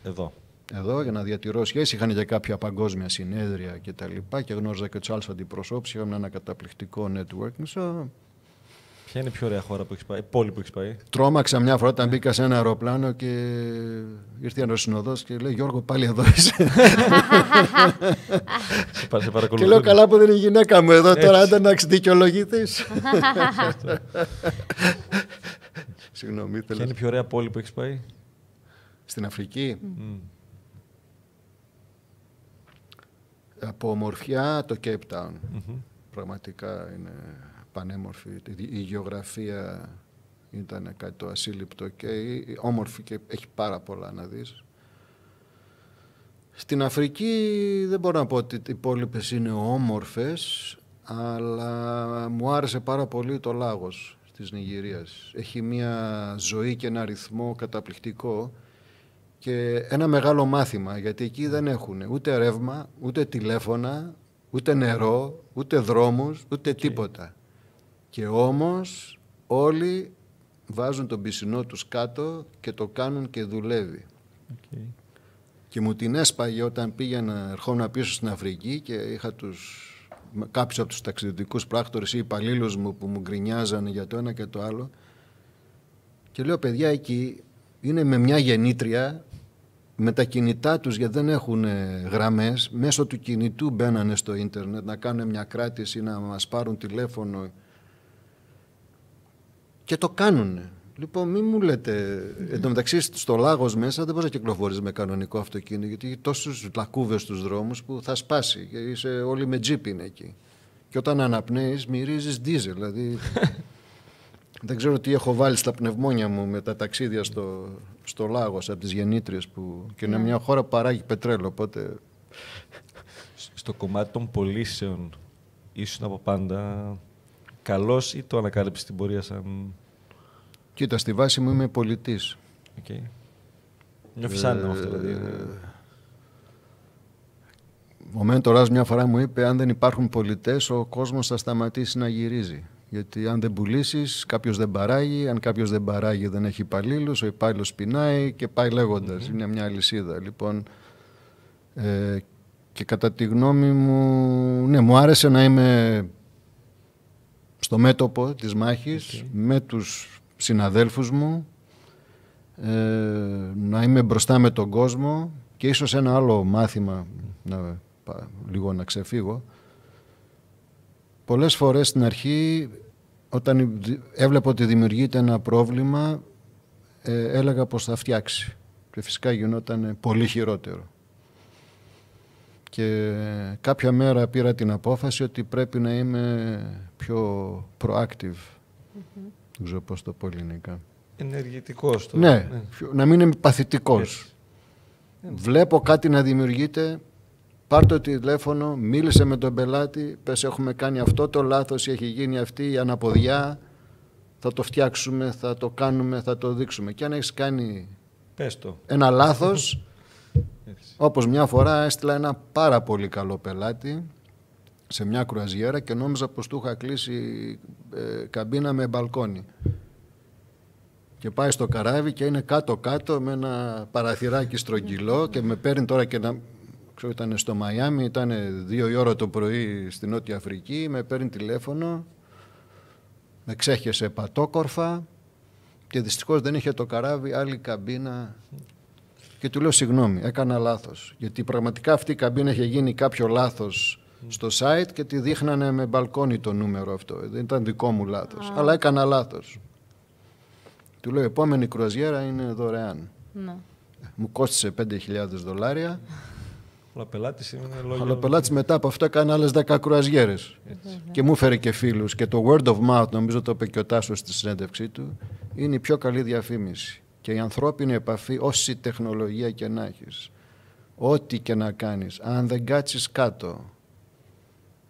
Εδώ. Εδώ για να διατηρώ σχέση. Είχαν και κάποια παγκόσμια συνέδρια Και, τα λοιπά, και γνώριζα και τους άλλους αντιπροσώπους. Είχαμε ένα καταπληκτικό networking. Ποια είναι η πιο ωραία χώρα που έχεις πάει, πόλη που έχεις πάει. Τρώμαξα μια φορά όταν μπήκα σε ένα αεροπλάνο και ήρθε ένα συνοδό και λέει Γιώργο, πάλι εδώ είσαι. και λέω καλά που δεν είναι η γυναίκα μου εδώ τώρα, άντε να δικαιολογηθείς. Συγγνώμη, Ποια είναι η πιο ωραία πόλη που έχεις πάει. Στην Αφρική. Από ομορφιά το Cape Town. Πραγματικά είναι πανέμορφη. Η γεωγραφία ήταν κάτι το ασύλληπτο και όμορφη και έχει πάρα πολλά να δεις. Στην Αφρική δεν μπορώ να πω ότι οι υπόλοιπες είναι όμορφες, αλλά μου άρεσε πάρα πολύ το λάγος της Νιγηρίας. Έχει μια ζωή και ένα ρυθμό καταπληκτικό και ένα μεγάλο μάθημα, γιατί εκεί δεν έχουν ούτε ρεύμα, ούτε τηλέφωνα, ούτε νερό, ούτε δρόμους, ούτε τίποτα. Και όμως όλοι βάζουν τον πισινό τους κάτω και το κάνουν και δουλεύει. Και μου την έσπαγε όταν πήγαινα, ερχόμουν πίσω στην Αφρική και είχα τους, κάποιους από τους ταξιδιωτικούς πράκτορες ή υπαλλήλους μου που μου γκρινιάζανε για το ένα και το άλλο. Και λέω, παιδιά, εκεί είναι με μια γεννήτρια με τα κινητά τους γιατί δεν έχουν ε, γραμμές μέσω του κινητού μπαίνανε στο ίντερνετ να κάνουν μια κράτηση να μας πάρουν τηλέφωνο και το κάνουνε. Λοιπόν, μην μου λέτε. Εν τω μεταξύ, στο λάγος μέσα δεν μπορεί να κυκλοφορείς με κανονικό αυτοκίνητο, γιατί έχει τόσους λακκούβες στους δρόμους που θα σπάσει. Και είσαι όλοι με τζίπ είναι εκεί. Και όταν αναπνέεις, μυρίζεις δίζελ. Δηλαδή. δεν ξέρω τι έχω βάλει στα πνευμόνια μου με τα ταξίδια στο, στο λάγος από τις γεννήτριες που. και είναι ναι. μια χώρα που παράγει πετρέλαιο. Οπότε. Στο κομμάτι των πωλήσεων, ίσω από πάντα καλός ή το ανακάλυψε την πορεία σαν. Κοίτα, στη βάση μου είμαι πολιτής. Okay. Νιώθεις άνετα αυτό, ε, δηλαδή. Ο Μέντορα μια φορά μου είπε: Αν δεν υπάρχουν πολιτές, ο κόσμος θα σταματήσει να γυρίζει. Γιατί αν δεν πουλήσεις, κάποιος δεν παράγει. Αν κάποιος δεν παράγει, δεν έχει υπαλλήλους. Ο υπάλληλος πεινάει και πάει Είναι μια αλυσίδα. Λοιπόν, ε, και κατά τη γνώμη μου, ναι, μου άρεσε να είμαι στο μέτωπο της μάχης με τους συναδέλφους μου ε, να είμαι μπροστά με τον κόσμο και ίσως ένα άλλο μάθημα να, λίγο να ξεφύγω πολλές φορές στην αρχή όταν έβλεπα ότι δημιουργείται ένα πρόβλημα ε, έλεγα πως θα φτιάξει και φυσικά γινόταν πολύ χειρότερο και κάποια μέρα πήρα την απόφαση ότι πρέπει να είμαι πιο proactive. mm Δεν ξέρω πώς το πω ελληνικά. Ενεργητικός. Το. Ναι, ναι. να μην είμαι παθητικός. Βλέπω κάτι να δημιουργείται, πάρ το τηλέφωνο, μίλησε με τον πελάτη, πες έχουμε κάνει αυτό το λάθος, έχει γίνει αυτή η αναποδιά, θα το φτιάξουμε, θα το κάνουμε, θα το δείξουμε. Και αν έχεις κάνει ένα λάθος, Όπως μια φορά έστειλα ένα πάρα πολύ καλό πελάτη σε μια κρουαζιέρα και νόμιζα πως του είχα κλείσει ε, καμπίνα με μπαλκόνι. Και πάει στο καράβι και είναι κάτω-κάτω με ένα παραθυράκι στρογγυλό και με παίρνει τώρα και να... Ξέρω, ήταν στο Μαϊάμι, ήταν δύο η ώρα το πρωί στη Νότια Αφρική, με παίρνει τηλέφωνο, με ξέχεσε πατόκορφα και δυστυχώς δεν είχε το καράβι άλλη καμπίνα και του λέω συγγνώμη, έκανα λάθος. Γιατί πραγματικά αυτή η καμπίνα είχε γίνει κάποιο λάθος στο site και τη δείχνανε με μπαλκόνι το νούμερο αυτό. Δεν ήταν δικό μου λάθος. Αλλά έκανα λάθος. Του λέω: Η επόμενη κρουαζιέρα είναι δωρεάν. Ναι. Μου κόστησε 5.000 δολάρια. Αλλά πελάτης πελάτης μετά από αυτό έκανε άλλες 10 κρουαζιέρε. Και μου φέρε και φίλους. Και το word of mouth, νομίζω το είπε και ο Τάσος στη συνέντευξή του, είναι η πιο καλή διαφήμιση και η ανθρώπινη επαφή όση τεχνολογία και να έχεις, ό,τι και να κάνεις, αν δεν κάτσεις κάτω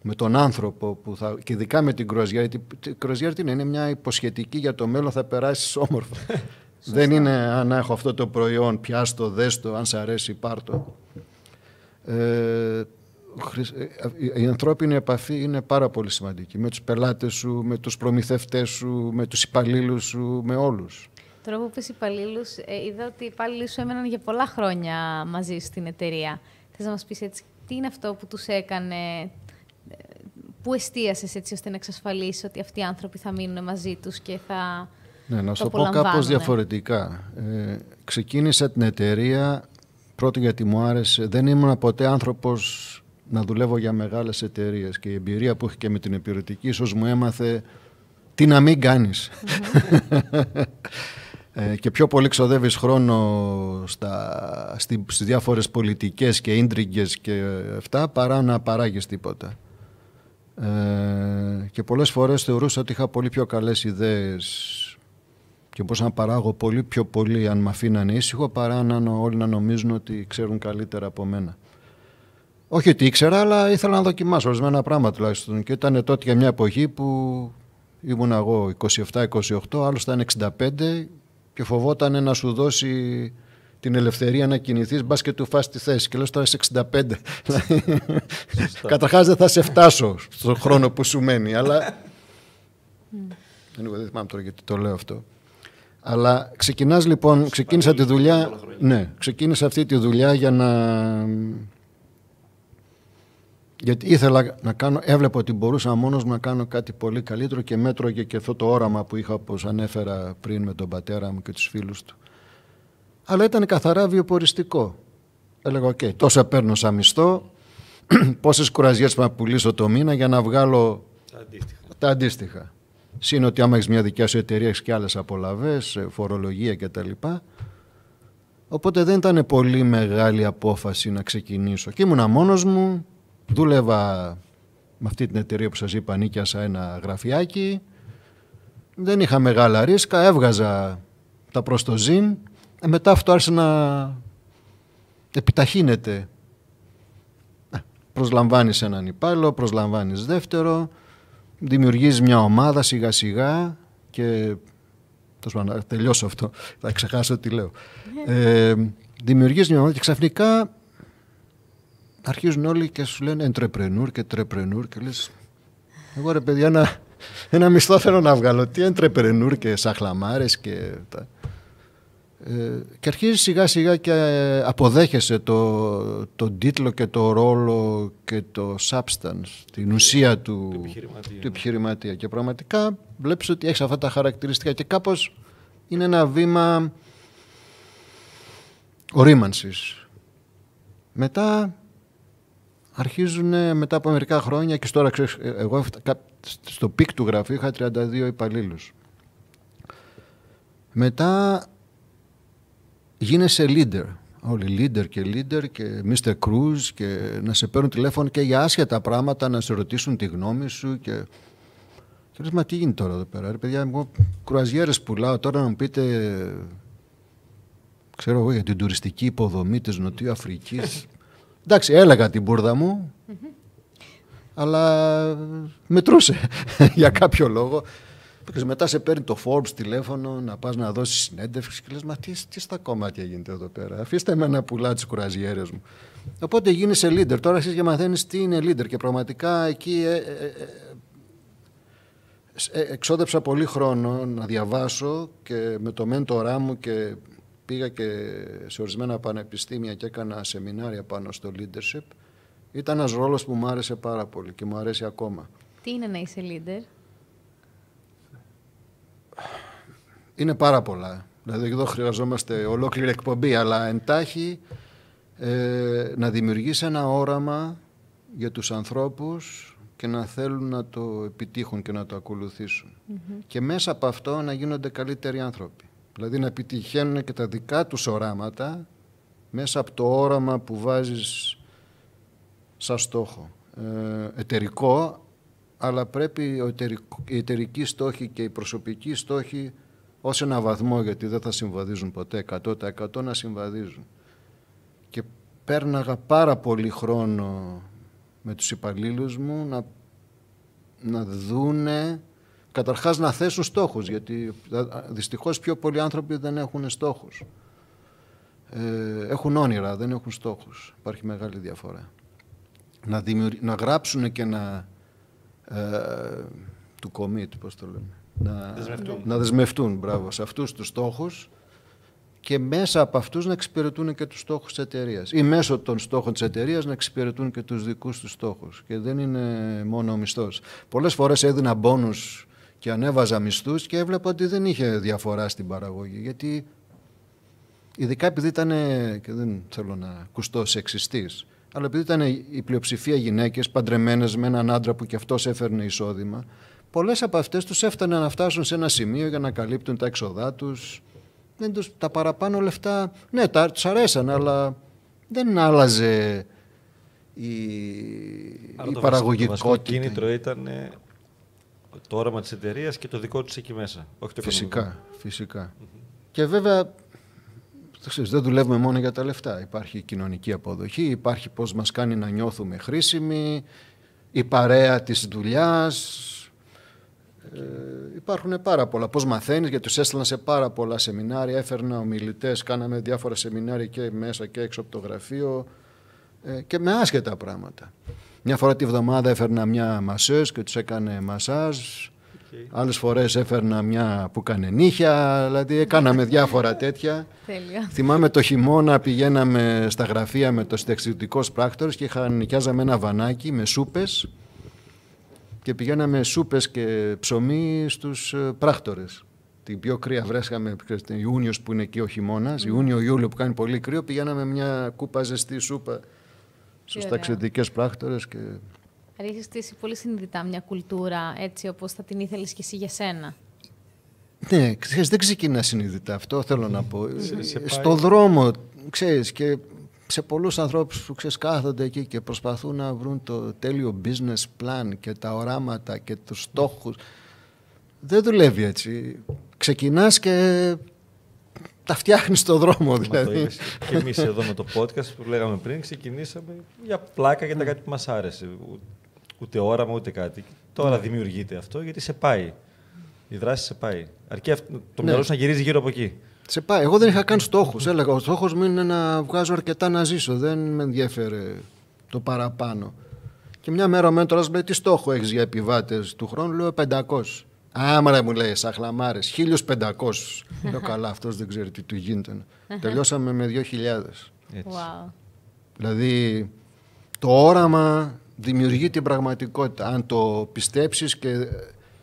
με τον άνθρωπο που θα, και ειδικά με την γιατί η κροζιέρα είναι, είναι μια υποσχετική για το μέλλον θα περάσεις όμορφα. δεν είναι αν έχω αυτό το προϊόν, πιάστο, δέστο, αν σε αρέσει πάρτο. Ε, ε, ε, η ανθρώπινη επαφή είναι πάρα πολύ σημαντική με τους πελάτες σου, με τους προμηθευτές σου, με τους υπαλλήλους σου, με όλους. Τώρα που πεις υπαλλήλους, ε, είδα ότι οι υπάλληλοι σου έμεναν για πολλά χρόνια μαζί στην εταιρεία. Θες να μας πεις έτσι, τι είναι αυτό που τους έκανε, ε, πού εστίασες έτσι ώστε να εξασφαλίσει ότι αυτοί οι άνθρωποι θα μείνουν μαζί τους και θα ναι, να σου το πω κάπως διαφορετικά. Ε, ξεκίνησα την εταιρεία, πρώτη γιατί μου άρεσε, δεν ήμουν ποτέ άνθρωπος να δουλεύω για μεγάλες εταιρείες και η εμπειρία που είχε και με την επιρροτική ίσως μου έμαθε τι να μην κάνεις. mm mm-hmm. ε, και πιο πολύ ξοδεύεις χρόνο στα, στι, στις διάφορες πολιτικές και ίντριγκες και αυτά παρά να παράγεις τίποτα. Ε, και πολλές φορές θεωρούσα ότι είχα πολύ πιο καλές ιδέες και μπορούσα να παράγω πολύ πιο πολύ αν με αφήναν ήσυχο παρά να όλοι να νομίζουν ότι ξέρουν καλύτερα από μένα. Όχι ότι ήξερα, αλλά ήθελα να δοκιμάσω ορισμένα πράγματα τουλάχιστον. Και ήταν τότε για μια εποχή που ήμουν εγώ 27-28, άλλο ήταν 65 και φοβόταν να σου δώσει την ελευθερία να κινηθείς, μπας και του φας τη θέση. Και λες τώρα είσαι 65. Καταρχάς δεν θα σε φτάσω στον χρόνο που σου μένει, αλλά. Mm. δεν θυμάμαι τώρα γιατί το λέω αυτό. Αλλά ξεκινάς λοιπόν, ξεκίνησα τη δουλειά, ναι, ξεκίνησα αυτή τη δουλειά για να γιατί ήθελα να κάνω, έβλεπα ότι μπορούσα μόνος να κάνω κάτι πολύ καλύτερο και μέτρωγε και αυτό το όραμα που είχα, όπως ανέφερα πριν με τον πατέρα μου και τους φίλους του. Αλλά ήταν καθαρά βιοποριστικό. Έλεγα, οκ, okay, τόσα παίρνω σαν μισθό, πόσες κουραζιέ θα πουλήσω το μήνα για να βγάλω τα αντίστοιχα. Τα αντίστοιχα. Συν ότι άμα έχεις μια δικιά σου εταιρεία, έχεις και άλλες απολαυέ, ε, φορολογία κτλ. Οπότε δεν ήταν πολύ μεγάλη απόφαση να ξεκινήσω. Και ήμουνα μόνος μου, Δούλευα με αυτή την εταιρεία που σας είπα, νίκιασα ένα γραφιάκι. Δεν είχα μεγάλα ρίσκα, έβγαζα τα προς το ε, μετά αυτό άρχισε να επιταχύνεται. Ε, προσλαμβάνεις έναν υπάλληλο, προσλαμβάνεις δεύτερο, δημιουργείς μια ομάδα σιγά σιγά και θα τελειώσω αυτό, θα ξεχάσω τι λέω. Ναι. Ε, δημιουργείς μια ομάδα και ξαφνικά αρχίζουν όλοι και σου λένε entrepreneur και «τρεπρενούρ» και λες εγώ ρε παιδιά ένα, ένα μισθό θέλω να βγάλω τι entrepreneur και σαχλαμάρες και τα... Ε, και αρχίζει σιγά σιγά και ε, αποδέχεσαι το, το τίτλο και το ρόλο και το substance, την ουσία του, του, επιχειρηματία. του επιχειρηματία. Και πραγματικά βλέπεις ότι έχεις αυτά τα χαρακτηριστικά και κάπως είναι ένα βήμα ορίμανσης. Μετά αρχίζουν μετά από μερικά χρόνια και τώρα ε, εγώ στο πικ του γραφείου είχα 32 υπαλλήλους. Μετά γίνεσαι leader. Όλοι leader και leader και Mr. Cruz και να σε παίρνουν τηλέφωνο και για άσχετα πράγματα να σε ρωτήσουν τη γνώμη σου και... Και λες, μα τι γίνεται τώρα εδώ πέρα, ρε παιδιά, εγώ κρουαζιέρες πουλάω, τώρα να μου πείτε, ξέρω εγώ, για την τουριστική υποδομή της Νοτιού Αφρικής. Εντάξει, έλεγα την μπουρδα μου, αλλά μετρούσε για κάποιο λόγο. Μετά σε παίρνει το Forbes τηλέφωνο να πας να δώσεις συνέντευξη και λες «Μα τι, τι στα κομμάτια γίνεται εδώ πέρα, αφήστε με να πουλά τις κουραζιέρες μου». Οπότε γίνεσαι leader. Τώρα εσύ για μαθαίνεις τι είναι leader και πραγματικά εκεί ε, ε, ε, εξόδεψα πολύ χρόνο να διαβάσω και με το μέντορά μου και πήγα και σε ορισμένα πανεπιστήμια και έκανα σεμινάρια πάνω στο leadership, ήταν ένας ρόλος που μου άρεσε πάρα πολύ και μου αρέσει ακόμα. Τι είναι να είσαι leader? Είναι πάρα πολλά. Δηλαδή εδώ χρειαζόμαστε ολόκληρη εκπομπή, αλλά εντάχει ε, να δημιουργήσει ένα όραμα για τους ανθρώπους και να θέλουν να το επιτύχουν και να το ακολουθησουν Και μέσα από αυτό να γίνονται καλύτεροι άνθρωποι. Δηλαδή να επιτυχαίνουν και τα δικά τους οράματα μέσα από το όραμα που βάζεις σαν στόχο. Ε, εταιρικό, αλλά πρέπει η εταιρικοί στόχοι και η προσωπικοί στόχοι ως ένα βαθμό, γιατί δεν θα συμβαδίζουν ποτέ 100% να συμβαδίζουν. Και πέρναγα πάρα πολύ χρόνο με τους υπαλλήλους μου να, να δούνε Καταρχάς να θέσουν στόχους, γιατί δυστυχώς πιο πολλοί άνθρωποι δεν έχουν στόχους. Ε, έχουν όνειρα, δεν έχουν στόχους. Υπάρχει μεγάλη διαφορά. Να, δημιουργ... να γράψουν και να. Ε, του commit, πώς το λέμε. Να δεσμευτούν. να δεσμευτούν, μπράβο, σε αυτούς τους στόχους και μέσα από αυτούς να εξυπηρετούν και τους στόχους της εταιρείας. ή μέσω των στόχων της εταιρείας να εξυπηρετούν και τους δικούς τους στόχους και δεν είναι μόνο ο μισθός. Πολλές φορές έδινα μπόνους και ανέβαζα μισθούς και έβλεπα ότι δεν είχε διαφορά στην παραγωγή. Γιατί ειδικά επειδή ήταν. και δεν θέλω να κουστώ σεξιστής, αλλά επειδή ήταν η πλειοψηφία γυναίκες παντρεμένες με έναν άντρα που κι αυτός έφερνε εισόδημα, πολλές από αυτές τους έφτανε να φτάσουν σε ένα σημείο για να καλύπτουν τα έξοδά τους. Τα παραπάνω λεφτά, ναι, τα, αρέσαν, αλλά δεν άλλαζε η, παραγωγικότητα. η το Το κίνητρο ήταν το όραμα της εταιρείας και το δικό τους εκεί μέσα. Όχι το φυσικα οικονομικό. Και βέβαια, ξέρεις, δεν δουλεύουμε μόνο για τα λεφτά. Υπάρχει η κοινωνική αποδοχή, υπάρχει πώς μας κάνει να νιώθουμε χρήσιμοι, η παρέα της δουλειάς. Ε, υπάρχουν πάρα πολλά. Πώς μαθαίνεις γιατί τους έστειλαν σε πάρα πολλά σεμινάρια, έφερνα ομιλητές, κάναμε διάφορα σεμινάρια και μέσα και έξω από το γραφείο ε, και με άσχετα πράγματα. Μια φορά τη βδομάδα έφερνα μια μασές και τους έκανε μασάζ. Okay. Άλλες φορές έφερνα μια που έκανε νύχια, δηλαδή έκαναμε διάφορα τέτοια. Θυμάμαι το χειμώνα πηγαίναμε στα γραφεία με το συνταξιδιωτικό πράκτορες και είχα, νοικιάζαμε ένα βανάκι με σούπες και πηγαίναμε σούπες και ψωμί στους ε, πράκτορες. Την πιο κρύα βρέσκαμε, Ιούνιος που είναι εκεί ο χειμώνας, Ιούνιο-Ιούλιο που κάνει πολύ κρύο, πηγαίναμε μια κούπα ζεστή σούπα σωστά εξαιρετικές πράκτορες. Και... Άρα στήσει πολύ συνειδητά μια κουλτούρα έτσι όπως θα την ήθελες και εσύ για σένα. Ναι, ξέρεις, δεν ξεκινά συνειδητά αυτό, θέλω να πω. Ε, Στον δρόμο, ξέρεις, και σε πολλούς ανθρώπους που ξέρεις, κάθονται εκεί και προσπαθούν να βρουν το τέλειο business plan και τα οράματα και τους στόχους. Δεν δουλεύει έτσι. Ξεκινάς και τα φτιάχνεις στον δρόμο δηλαδή. και εμείς εδώ με το podcast που λέγαμε πριν ξεκινήσαμε για πλάκα για τα ναι. κάτι που μας άρεσε. Ούτε όραμα ούτε κάτι. Τώρα ναι. δημιουργείται αυτό γιατί σε πάει. Η δράση σε πάει. Αρκεί το ναι. μυαλό σου να γυρίζει γύρω από εκεί. Σε πάει. Εγώ δεν είχα καν στόχους. Έλεγα: Ο στόχος μου είναι να βγάζω αρκετά να ζήσω. Δεν με ενδιαφέρε το παραπάνω. Και μια μέρα ο μέντορας λέει: Τι στόχο έχεις για επιβάτες του χρόνου, λέω 500. Άμαρα μου λέει, Σαχλαμάρες, 1500. Λέω καλά, αυτός δεν ξέρει τι του γίνεται. Τελειώσαμε με 2000. Wow. Δηλαδή, το όραμα δημιουργεί την πραγματικότητα. Αν το πιστέψεις και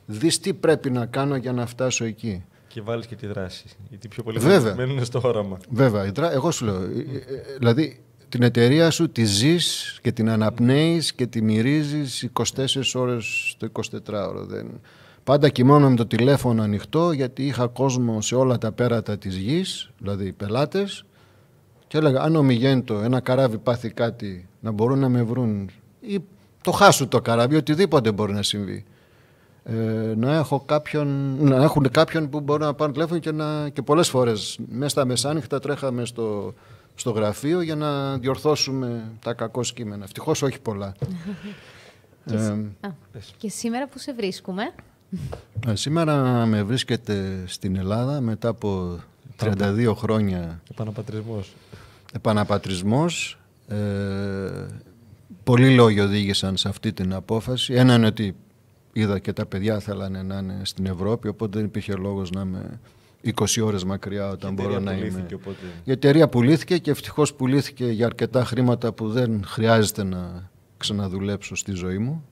δεις τι πρέπει να κάνω για να φτάσω εκεί. Και βάλεις και τη δράση. Γιατί πιο πολύ. μένουν στο όραμα. Βέβαια. Εγώ σου λέω. Ε, ε, ε, δηλαδή, την εταιρεία σου τη ζεις και την αναπνέεις και τη μυρίζεις 24 ώρες το 24ωρο. Δεν... Πάντα κοιμώνω με το τηλέφωνο ανοιχτό γιατί είχα κόσμο σε όλα τα πέρατα της γης, δηλαδή πελάτες και έλεγα αν ομιγέντο ένα καράβι πάθει κάτι να μπορούν να με βρουν ή το χάσω το καράβι, οτιδήποτε μπορεί να συμβεί. Ε, να, έχω κάποιον, έχουν κάποιον που μπορεί να πάρουν τηλέφωνο και, να, και πολλές φορές μέσα στα μεσάνυχτα τρέχαμε στο, στο γραφείο για να διορθώσουμε τα κακό κείμενα. Ευτυχώς όχι πολλά. ε, και, σήμερα που σε βρίσκουμε. Ε, σήμερα με βρίσκεται στην Ελλάδα μετά από 32 χρόνια... Επαναπατρισμός. Επαναπατρισμός. Ε, πολλοί λόγοι οδήγησαν σε αυτή την απόφαση. Ένα είναι ότι είδα και τα παιδιά θέλανε να είναι στην Ευρώπη, οπότε δεν υπήρχε λόγος να με 20 ώρες μακριά όταν μπορώ να είμαι. Η εταιρεία πουλήθηκε και ευτυχώς πουλήθηκε για αρκετά χρήματα που δεν χρειάζεται να ξαναδουλέψω στη ζωή μου.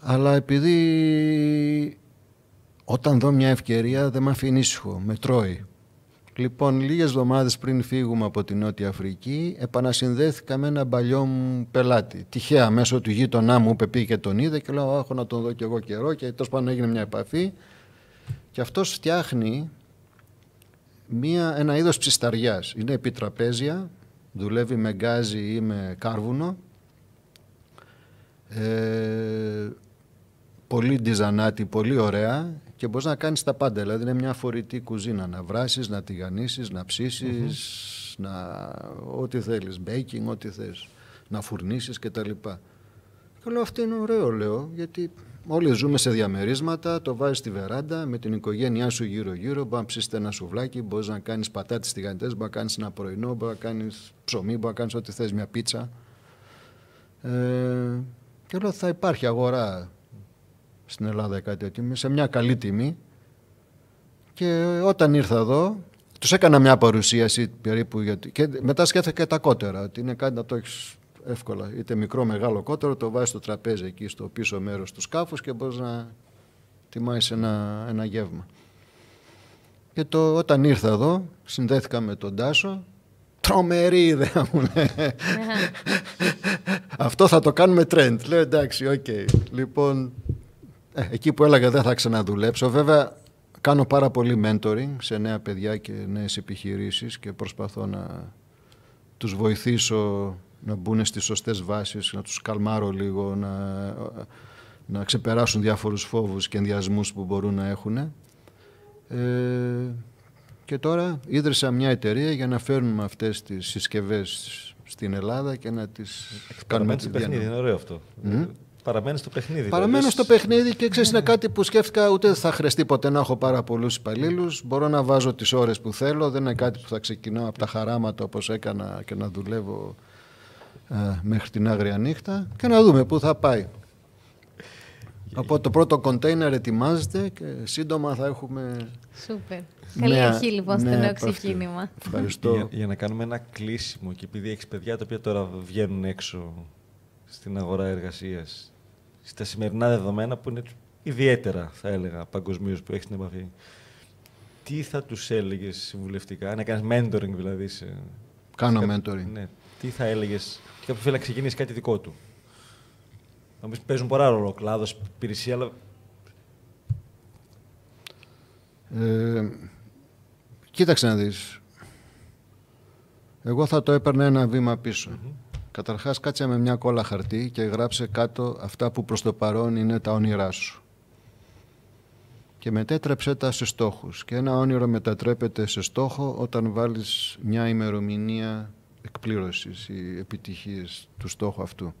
Αλλά επειδή όταν δω μια ευκαιρία δεν με αφήνει ήσυχο, με τρώει. Λοιπόν, λίγες εβδομάδες πριν φύγουμε από τη Νότια Αφρική, επανασυνδέθηκα με έναν παλιό μου πελάτη. Τυχαία, μέσω του γείτονά μου, είπε πήγε και τον είδε και λέω, έχω να τον δω κι εγώ καιρό και τόσο πάνω έγινε μια επαφή. Και αυτός φτιάχνει μία, ένα είδος ψισταριάς. Είναι επιτραπέζια, δουλεύει με γκάζι ή με κάρβουνο. Ε, πολύ ντιζανάτη, πολύ ωραία και μπορείς να κάνεις τα πάντα. Δηλαδή είναι μια φορητή κουζίνα, να βράσεις, να τηγανίσεις, να ψησεις να... ό,τι θέλεις, baking, ό,τι θες, να φουρνίσεις κτλ. Και λέω αυτό είναι ωραίο λέω γιατί Όλοι ζούμε σε διαμερίσματα, το βάζεις στη βεράντα με την οικογένειά σου γύρω-γύρω. Μπορεί να ψήσει ένα σουβλάκι, μπορείς να κάνεις πατάτες τηγανιτέ, μπορεί να κάνεις ένα πρωινό, μπορεί να κάνεις ψωμί, μπορεί να κάνεις ό,τι θες, μια πίτσα. Ε, και λέω θα υπάρχει αγορά στην Ελλάδα κάτι τέτοιο, σε μια καλή τιμή. Και όταν ήρθα εδώ, τους έκανα μια παρουσίαση περίπου. Γιατί, και μετά σκέφτηκα τα κότερα, ότι είναι κάτι να το έχεις εύκολα. Είτε μικρό, μεγάλο κότερο, το βάζεις στο τραπέζι εκεί στο πίσω μέρος του σκάφους και μπορείς να τιμάεις ένα, ένα γεύμα. Και το, όταν ήρθα εδώ, συνδέθηκα με τον Τάσο. Τρομερή ιδέα μου λέει. Ναι. Αυτό θα το κάνουμε trend. Λέω εντάξει, οκ. Okay. Λοιπόν, ε, εκεί που έλαγα δεν θα ξαναδουλέψω. Βέβαια, κάνω πάρα πολύ mentoring σε νέα παιδιά και νέες επιχειρήσεις και προσπαθώ να τους βοηθήσω να μπουν στις σωστές βάσεις, να τους καλμάρω λίγο, να, να ξεπεράσουν διάφορους φόβους και ενδιασμούς που μπορούν να έχουν. Ε, και τώρα ίδρυσα μια εταιρεία για να φέρνουμε αυτές τις συσκευές στην Ελλάδα και να τις κάνουμε στο παιχνίδι, είναι ωραίο αυτό. Mm? Παραμένεις στο παιχνίδι. Δηλαδή. Παραμένω στο παιχνίδι και ξέρεις, είναι κάτι που σκέφτηκα ούτε θα χρειαστεί ποτέ να έχω πάρα πολλούς υπαλλήλους. Μπορώ να βάζω τις ώρες που θέλω. Δεν είναι κάτι που θα ξεκινώ από τα χαράματα όπως έκανα και να δουλεύω ε, μέχρι την άγρια νύχτα και να δούμε πού θα πάει. Από το πρώτο κοντέινερ ετοιμάζεται και σύντομα θα έχουμε. Σούπερ. Καλή αρχή λοιπόν στο νέο ξεκίνημα. Για, να κάνουμε ένα κλείσιμο και επειδή έχεις παιδιά τα οποία τώρα βγαίνουν έξω στην αγορά εργασίας στα σημερινά δεδομένα που είναι ιδιαίτερα, θα έλεγα, παγκοσμίως που έχεις την επαφή, τι θα τους έλεγες συμβουλευτικά, να κάνει mentoring δηλαδή. Σε... Κάνω mentoring. Ναι, τι θα έλεγες και από ξεκινήσει κάτι δικό του. Νομίζω ότι παίζουν πολλά ρόλο κλάδος, υπηρεσία, ε, κοίταξε να δεις: Εγώ θα το έπαιρνα ένα βήμα πίσω. Καταρχάς κάτσε με μια κόλλα χαρτί και γράψε κάτω αυτά που προς το παρόν είναι τα όνειρά σου. Και μετέτρεψέ τα σε στόχους. Και ένα όνειρο μετατρέπεται σε στόχο όταν βάλεις μια ημερομηνία εκπλήρωσης ή επιτυχίες του στόχου αυτού.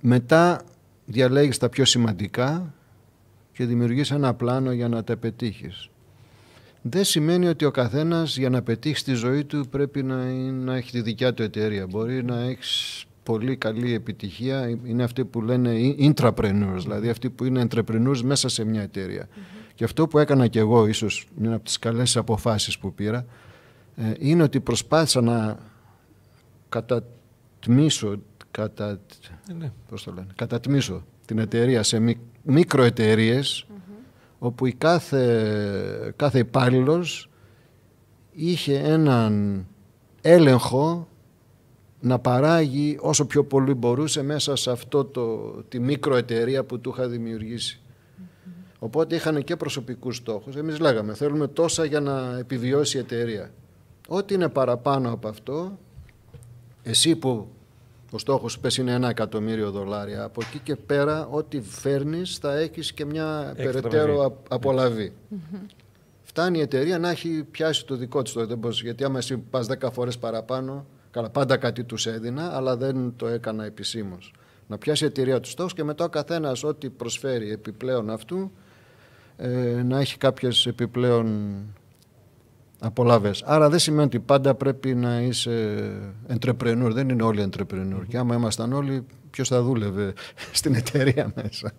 Μετά διαλέγεις τα πιο σημαντικά και δημιουργείς ένα πλάνο για να τα πετύχεις. Δεν σημαίνει ότι ο καθένας για να πετύχει τη ζωή του πρέπει να, να έχει τη δικιά του εταιρεία. Μπορεί να έχεις πολύ καλή επιτυχία. Είναι αυτοί που λένε intrapreneurs, δηλαδή αυτοί που είναι entrepreneurs μέσα σε μια εταιρεια Και αυτό που έκανα και εγώ ίσως μία από τις καλές αποφάσεις που πήρα, ε, είναι ότι προσπάθησα να κατατμήσω, κατα... Ε, ναι. Πώς την εταιρεία σε μικ... όπου η κάθε, κάθε είχε έναν έλεγχο να παράγει όσο πιο πολύ μπορούσε μέσα σε αυτό το, τη μικροεταιρεία που του είχα Οπότε είχαν και προσωπικούς στόχους. Εμείς λέγαμε θέλουμε τόσα για να επιβιώσει η εταιρεία. Ό,τι είναι παραπάνω από αυτό, εσύ που ο στόχος πες είναι ένα εκατομμύριο δολάρια, από εκεί και πέρα ό,τι φέρνεις θα έχεις και μια περαιτέρω ναι. Φτάνει η εταιρεία να έχει πιάσει το δικό της το γιατί άμα εσύ πας 10 φορές παραπάνω, καλά πάντα κάτι τους έδινα, αλλά δεν το έκανα επισήμως. Να πιάσει η εταιρεία τους στόχους και μετά ο καθένας ό,τι προσφέρει επιπλέον αυτού ε, να έχει κάποιες επιπλέον απολαύες. Άρα δεν σημαίνει ότι πάντα πρέπει να είσαι entrepreneur. Δεν είναι όλοι entrepreneur. Mm-hmm. Και άμα ήμασταν όλοι, ποιος θα δούλευε στην εταιρεία μέσα.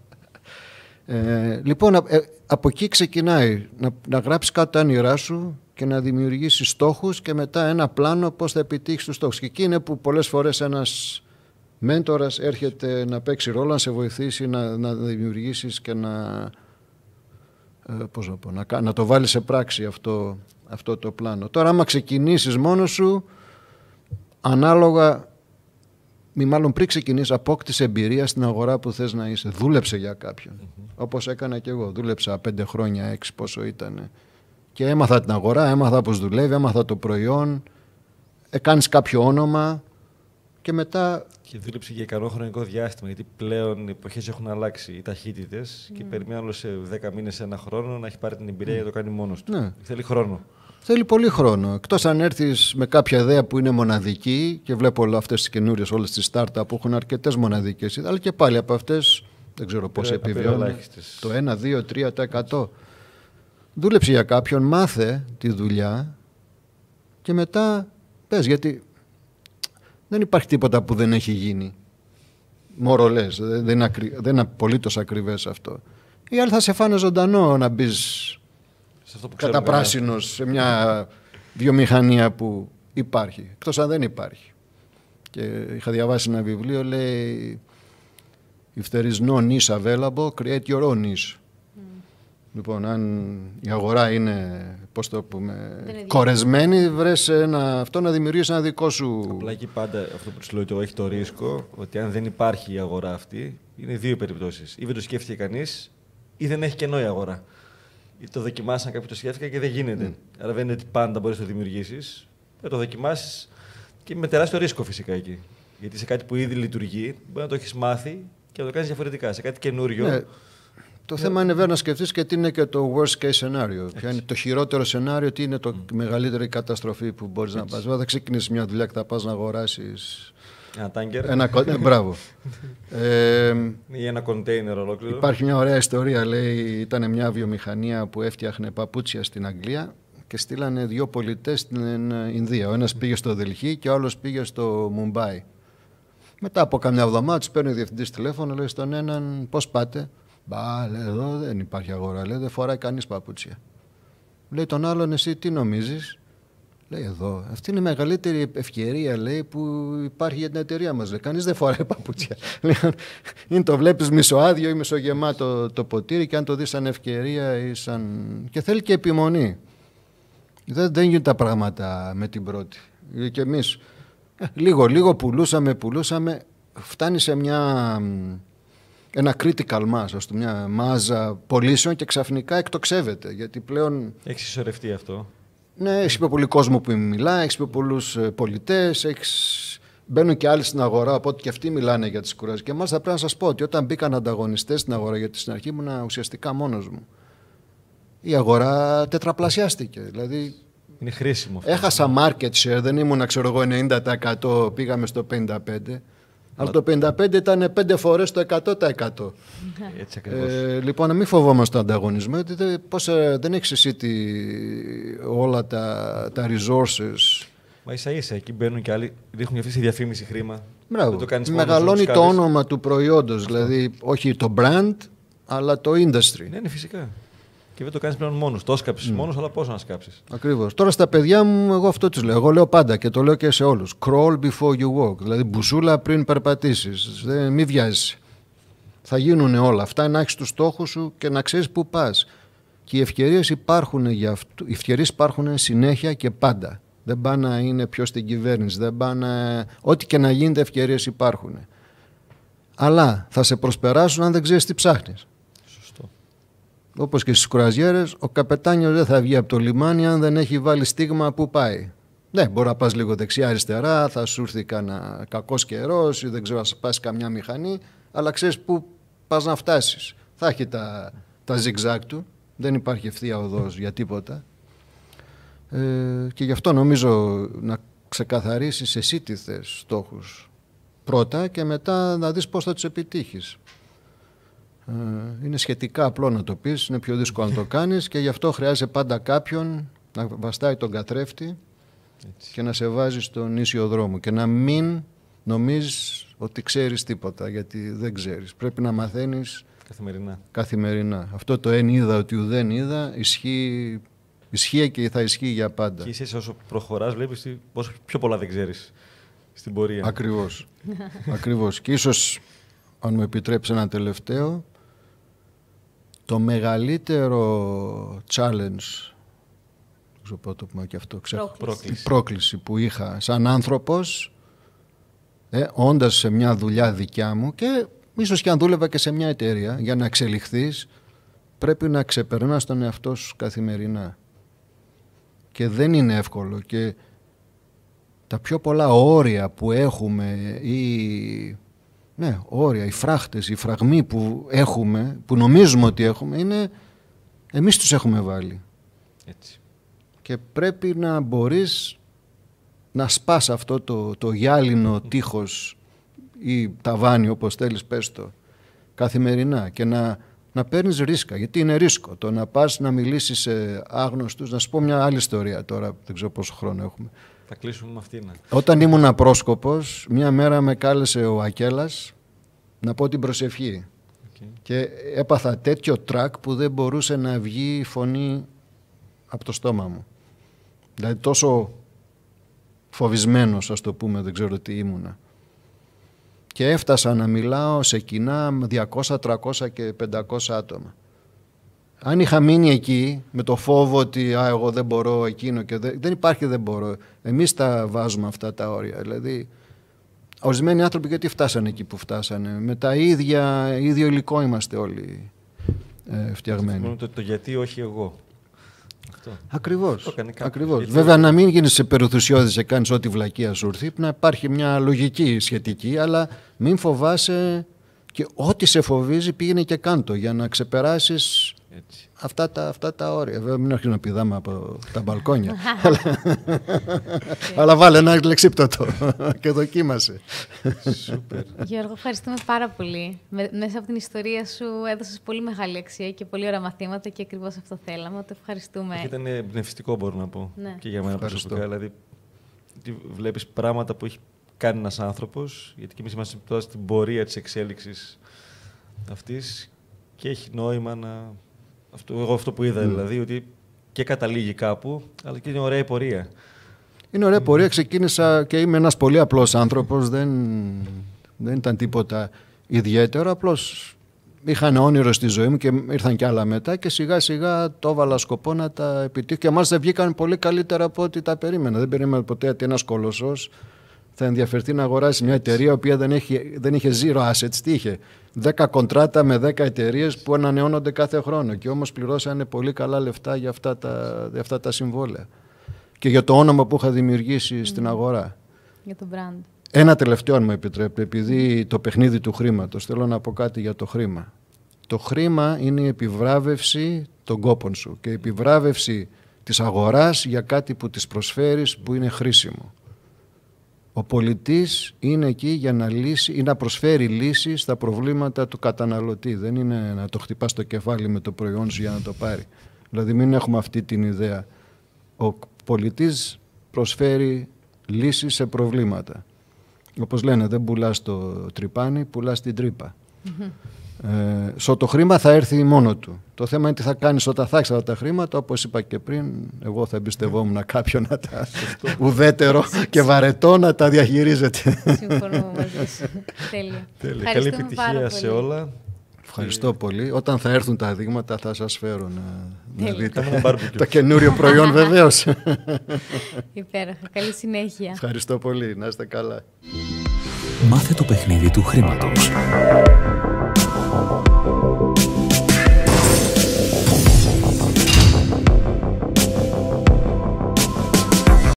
Ε, λοιπόν, ε, από εκεί ξεκινάει να, να γράψεις κάτι τα όνειρά σου και να δημιουργήσεις στόχους και μετά ένα πλάνο πώς θα επιτύχεις τους στόχους. Και εκεί είναι που πολλές φορές ένας μέντορας έρχεται να παίξει ρόλο, να σε βοηθήσει να, να δημιουργήσεις και να. Ε, πώς να, να, να το βάλει σε πράξη αυτό αυτό το πλάνο. Τώρα άμα ξεκινήσεις μόνος σου, ανάλογα, μη μάλλον πριν ξεκινήσεις, απόκτησε εμπειρία στην αγορά που θες να είσαι. Δούλεψε για κάποιον. Όπως έκανα και εγώ. Δούλεψα πέντε χρόνια, έξι πόσο ήταν. Και έμαθα την αγορά, έμαθα πώς δουλεύει, έμαθα το προϊόν. έκανες κάποιο όνομα και μετά... Και δούλεψε για καλό χρονικό διάστημα, γιατί πλέον οι εποχές έχουν αλλάξει, οι ταχύτητες και ναι. περιμένει άλλο σε 10 μήνες ένα χρόνο να έχει πάρει την εμπειρία ναι. για να το κάνει μόνος του. Ναι. Θέλει χρόνο. Θέλει πολύ χρόνο. Εκτός αν έρθεις με κάποια ιδέα που είναι μοναδική και βλέπω όλε αυτές τις καινούριες, όλες τις startup που έχουν αρκετές μοναδικές ιδέε, αλλά και πάλι από αυτές δεν ξέρω πώς επιβιώνουν Το 1, 2, 3%. Δούλεψε για κάποιον, μάθε τη δουλειά και μετά πες, γιατί δεν υπάρχει τίποτα που δεν έχει γίνει. Μόρο δεν δεν είναι απολύτως ακριβές αυτό. Ή άλλοι θα σε φάνε ζωντανό να μπεις σε αυτό που Καταπράσινος ναι. σε μια βιομηχανία που υπάρχει, εκτός αν δεν υπάρχει. Και είχα διαβάσει ένα βιβλίο, λέει «If there is no niche available, create your own niche». Mm. Λοιπόν, αν η αγορά είναι, πώς το πούμε, κορεσμένη, βρες ένα, αυτό να δημιουργήσει ένα δικό σου... Απλά εκεί πάντα αυτό που σου λέω ότι έχει το ρίσκο, ότι αν δεν υπάρχει η αγορά αυτή, είναι δύο περιπτώσεις. Ή δεν το σκέφτηκε κανείς, ή δεν έχει κενό η αγορά. Ε, το να κάποιος το σκέφτηκε και δεν γίνεται. Mm. Άρα δεν είναι ότι πάντα μπορείς να το δημιουργήσεις. Θα ε, το δοκιμάσεις και με τεράστιο ρίσκο φυσικά εκεί. Γιατί σε κάτι που ήδη λειτουργεί, μπορεί να το έχεις μάθει και να το κάνεις διαφορετικά. Σε κάτι καινούριο. Ναι. Το ε, θέμα είναι βέβαια να σκεφτείς και τι είναι και το worst case scenario. Έτσι. είναι το χειρότερο σενάριο, τι είναι το mm. μεγαλύτερη καταστροφή που μπορείς να πα. Θα ξεκινήσεις μια δουλειά και θα πας να αγοράσεις ένα τάγκερ. Ένα κοντέ, ναι, μπράβο. Ε, Ή ένα κοντέινερ ολόκληρο. Υπάρχει μια ωραία ιστορία, λέει, ήταν μια βιομηχανία που έφτιαχνε παπούτσια στην Αγγλία και στείλανε δύο πολιτές στην ε, Ινδία. Ο ένας πήγε στο Δελχή και ο άλλος πήγε στο Μουμπάι. Μετά από καμιά εβδομάδα τους παίρνει ο διευθυντής τηλέφωνο, λέει στον έναν πώς πάτε. Μπα, λέει, εδώ δεν υπάρχει αγορά, λέει, δεν φοράει κανείς παπούτσια. Λέει τον άλλον, εσύ τι νομίζεις, Λέει εδώ, αυτή είναι η μεγαλύτερη ευκαιρία λέει, που υπάρχει για την εταιρεία μας. Κανείς δεν φοράει παπούτσια. είναι το βλέπεις μισοάδιο ή μισογεμάτο το ποτήρι και αν το δεις σαν ευκαιρία ή σαν. και θέλει και επιμονή. Δεν, δεν γίνουν τα πράγματα με την πρώτη. Και εμείς ε, λίγο, λίγο πουλούσαμε, πουλούσαμε. Φτάνει σε μια, ένα critical mass, ας μια μάζα πωλήσεων και ξαφνικά εκτοξεύεται. Γιατί πλέον. Έχεις συσσωρευτεί αυτό. Ναι, έχεις πιο πολύ κόσμο που μιλά, έχει πιο πολλούς ε, πολιτές, μπαίνουν και άλλοι στην αγορά, οπότε και αυτοί μιλάνε για τις κουράζεις. Και μάλιστα πρέπει να σας πω ότι όταν μπήκαν ανταγωνιστές στην αγορά, γιατί στην αρχή ήμουν ουσιαστικά μόνος μου, η αγορά τετραπλασιάστηκε. Δηλαδή είναι χρήσιμο Έχασα market share, δεν ήμουν, ξέρω εγώ, 90%, πήγαμε στο 55%. Αλλά το 55 ήταν 5 φορές το 100%. Ε, έτσι ε, ακριβώς. Ε, λοιπόν, μην φοβόμαστε τον ανταγωνισμό, γιατί πώς, ε, δεν έχεις εσύ όλα τα, τα resources. Μα ίσα ίσα, εκεί μπαίνουν και άλλοι, δείχνουν αυτή τη διαφήμιση χρήμα. Μπράβο. Μεγαλώνει το όνομα του προϊόντος, δηλαδή όχι το brand, αλλά το industry. ναι, ναι φυσικά και δεν το κάνεις πλέον μόνος. Το σκάψεις mm. μόνος, αλλά πώς να σκάψεις. Ακριβώς. Τώρα στα παιδιά μου, εγώ αυτό τους λέω. Εγώ λέω πάντα και το λέω και σε όλους. Crawl before you walk. Δηλαδή, μπουσούλα πριν περπατήσεις. Μην βιάζει. Θα γίνουν όλα αυτά. Να έχεις τους στόχους σου και να ξέρεις πού πας. Και οι ευκαιρίες υπάρχουν, οι ευκαιρίες υπάρχουν συνέχεια και πάντα. Δεν πάνε να είναι ποιο στην κυβέρνηση. Δεν Ό,τι και να γίνεται, ευκαιρίες υπάρχουν. Αλλά θα σε προσπεράσουν αν δεν ξέρεις τι ψάχνεις. Όπως και στι κουραζιέρες, ο καπετάνιος δεν θα βγει από το λιμάνι αν δεν έχει βάλει στίγμα που πάει. Ναι, μπορεί να πας λίγο δεξιά-αριστερά, θα σου έρθει κανένα κακός καιρός ή δεν ξέρω, να πα καμιά μηχανή, αλλά ξέρεις πού πας να φτάσεις. Θα έχει τα, τα του. Δεν υπάρχει ευθεία οδός για τίποτα. Ε, και γι' αυτό νομίζω να ξεκαθαρίσεις εσύ τι θες στόχους πρώτα και μετά να δεις πώς θα τους επιτύχεις. Ε, είναι σχετικά απλό να το πεις, είναι πιο δύσκολο να το κάνεις και γι' αυτό χρειάζεται πάντα κάποιον να βαστάει τον καθρέφτη Έτσι. και να σε βάζει στον ίσιο δρόμο και να μην νομίζεις ότι ξέρεις τίποτα, γιατί δεν ξέρεις. Πρέπει να μαθαίνεις καθημερινά. καθημερινά. Αυτό το «εν είδα ότι ουδέν είδα» ισχύει, ισχύει και θα ισχύει για πάντα. Και εσύ όσο προχωράς βλέπεις πόσο πιο πολλά δεν ξέρεις στην πορεία. Ακριβώς. Ακριβώς. Και ίσως, αν μου επιτρέψει ένα τελευταίο, το μεγαλύτερο challenge το πούμε και αυτό, Πρόκληση. Η πρόκληση που είχα σαν άνθρωπος, ε, όντας σε μια δουλειά δικιά μου και ίσως και αν δούλευα και σε μια εταιρεία, για να εξελιχθείς, πρέπει να ξεπερνάς τον εαυτό σου καθημερινά. Και δεν είναι εύκολο και τα πιο πολλά όρια που έχουμε ή ναι, όρια, οι φράχτες, οι φραγμοί που έχουμε, που νομίζουμε ότι έχουμε, είναι εμείς τους έχουμε βάλει. Έτσι. Και πρέπει να μπορείς να σπάς αυτό το, το γυάλινο τείχος ή ταβάνι, όπως θέλεις πες το, καθημερινά και να, να παίρνεις ρίσκα, γιατί είναι ρίσκο το να πας να μιλήσεις σε άγνωστους, να σου πω μια άλλη ιστορία τώρα, δεν ξέρω πόσο χρόνο έχουμε. Θα κλείσουμε με αυτήν. Όταν ήμουν απρόσκοπος, μία μέρα με κάλεσε ο Ακέλας να πω την προσευχή. Okay. Και έπαθα τέτοιο τρακ που δεν μπορούσε να βγει φωνή από το στόμα μου. Δηλαδή τόσο φοβισμένος, ας το πούμε, δεν ξέρω τι ήμουνα. Και έφτασα να μιλάω σε κοινά 200, 300 και 500 άτομα. Αν είχα μείνει εκεί με το φόβο ότι α, εγώ δεν μπορώ εκείνο και δεν, δεν υπάρχει δεν μπορώ. Εμείς τα βάζουμε αυτά τα όρια. Δηλαδή, ορισμένοι άνθρωποι γιατί φτάσανε εκεί που φτάσανε. Με τα ίδια, ίδιο υλικό είμαστε όλοι ε, φτιαγμένοι. Το, το γιατί όχι εγώ. Ακριβώ. Ακριβώς. Βέβαια, να μην γίνεις σε και κάνεις ό,τι βλακία σου έρθει, να υπάρχει μια λογική σχετική, αλλά μην φοβάσαι και ό,τι σε φοβίζει πήγαινε και κάτω για να ξεπεράσεις έτσι. Αυτά, τα, αυτά τα όρια. Βέβαια, μην αρχίσουμε να πηδάμε από τα μπαλκόνια. Αλλά βάλε ένα λεξίπτωτο και δοκίμασε. Σούπερ. Γιώργο, ευχαριστούμε πάρα πολύ. Μέσα από την ιστορία σου έδωσες πολύ μεγάλη αξία και πολύ ωραία μαθήματα και ακριβώς αυτό θέλαμε. Το ευχαριστούμε. Ήταν ε, εμπνευστικό, μπορώ να πω. Ναι. Και για μένα Ευχαριστώ. προσωπικά. Δηλαδή, βλέπεις πράγματα που έχει κάνει ένας άνθρωπος, γιατί και εμείς είμαστε τώρα στην πορεία της εξέλιξης αυτής και έχει νόημα να αυτό, εγώ αυτό που είδα ναι. δηλαδή, ότι και καταλήγει κάπου, αλλά και είναι ωραία η πορεία. Είναι ωραία πορεία. Ξεκίνησα και είμαι ένας πολύ απλός άνθρωπος. Δεν, δεν ήταν τίποτα ιδιαίτερο. Απλώς είχα ένα όνειρο στη ζωή μου και ήρθαν κι άλλα μετά και σιγά σιγά το έβαλα σκοπό να τα επιτύχω. Και μάλιστα βγήκαν πολύ καλύτερα από ό,τι τα περίμενα. Δεν περίμενα ποτέ ότι ένας κολοσσός θα ενδιαφερθεί να αγοράσει μια εταιρεία η οποία δεν, έχει, δεν είχε zero assets. Τι είχε, 10 κοντράτα με 10 εταιρείες που ανανεώνονται κάθε χρόνο. Και όμως πληρώσανε πολύ καλά λεφτά για αυτά τα, για αυτά τα συμβόλαια. Και για το όνομα που είχα δημιουργήσει mm. στην αγορά. Για το brand. Ένα τελευταίο, αν μου επιτρέπετε, επειδή το παιχνίδι του χρήματος. Θέλω να πω κάτι για το χρήμα. Το χρήμα είναι η επιβράβευση των κόπων σου και η επιβράβευση της αγοράς για κάτι που της προσφέρεις που είναι χρήσιμο. Ο πολιτής είναι εκεί για να λύσει ή να προσφέρει λύσεις στα προβλήματα του καταναλωτή. Δεν είναι να το χτυπάς το κεφάλι με το προϊόν σου για να το πάρει. Δηλαδή μην έχουμε αυτή την ιδέα. Ο πολιτής προσφέρει λύσεις σε προβλήματα. Όπως λένε, δεν πουλάς το τρυπάνι, πουλάς την τρύπα. Ε, το χρήμα θα έρθει μόνο του. Το θέμα είναι τι θα κάνεις όταν θα έχεις αυτά τα χρήματα. Όπως είπα και πριν, εγώ θα εμπιστευόμουν κάποιον να τα ουδέτερο και βαρετό να τα διαχειρίζεται. Συμφωνώ μαζί σου. Τέλεια. Καλή επιτυχία σε όλα. Ευχαριστώ πολύ. Όταν θα έρθουν τα δείγματα θα σας φέρω να, δείτε το καινούριο προϊόν βεβαίως. Υπέροχα. Καλή συνέχεια. Ευχαριστώ πολύ. Να είστε καλά. Μάθε το παιχνίδι του χρήματος.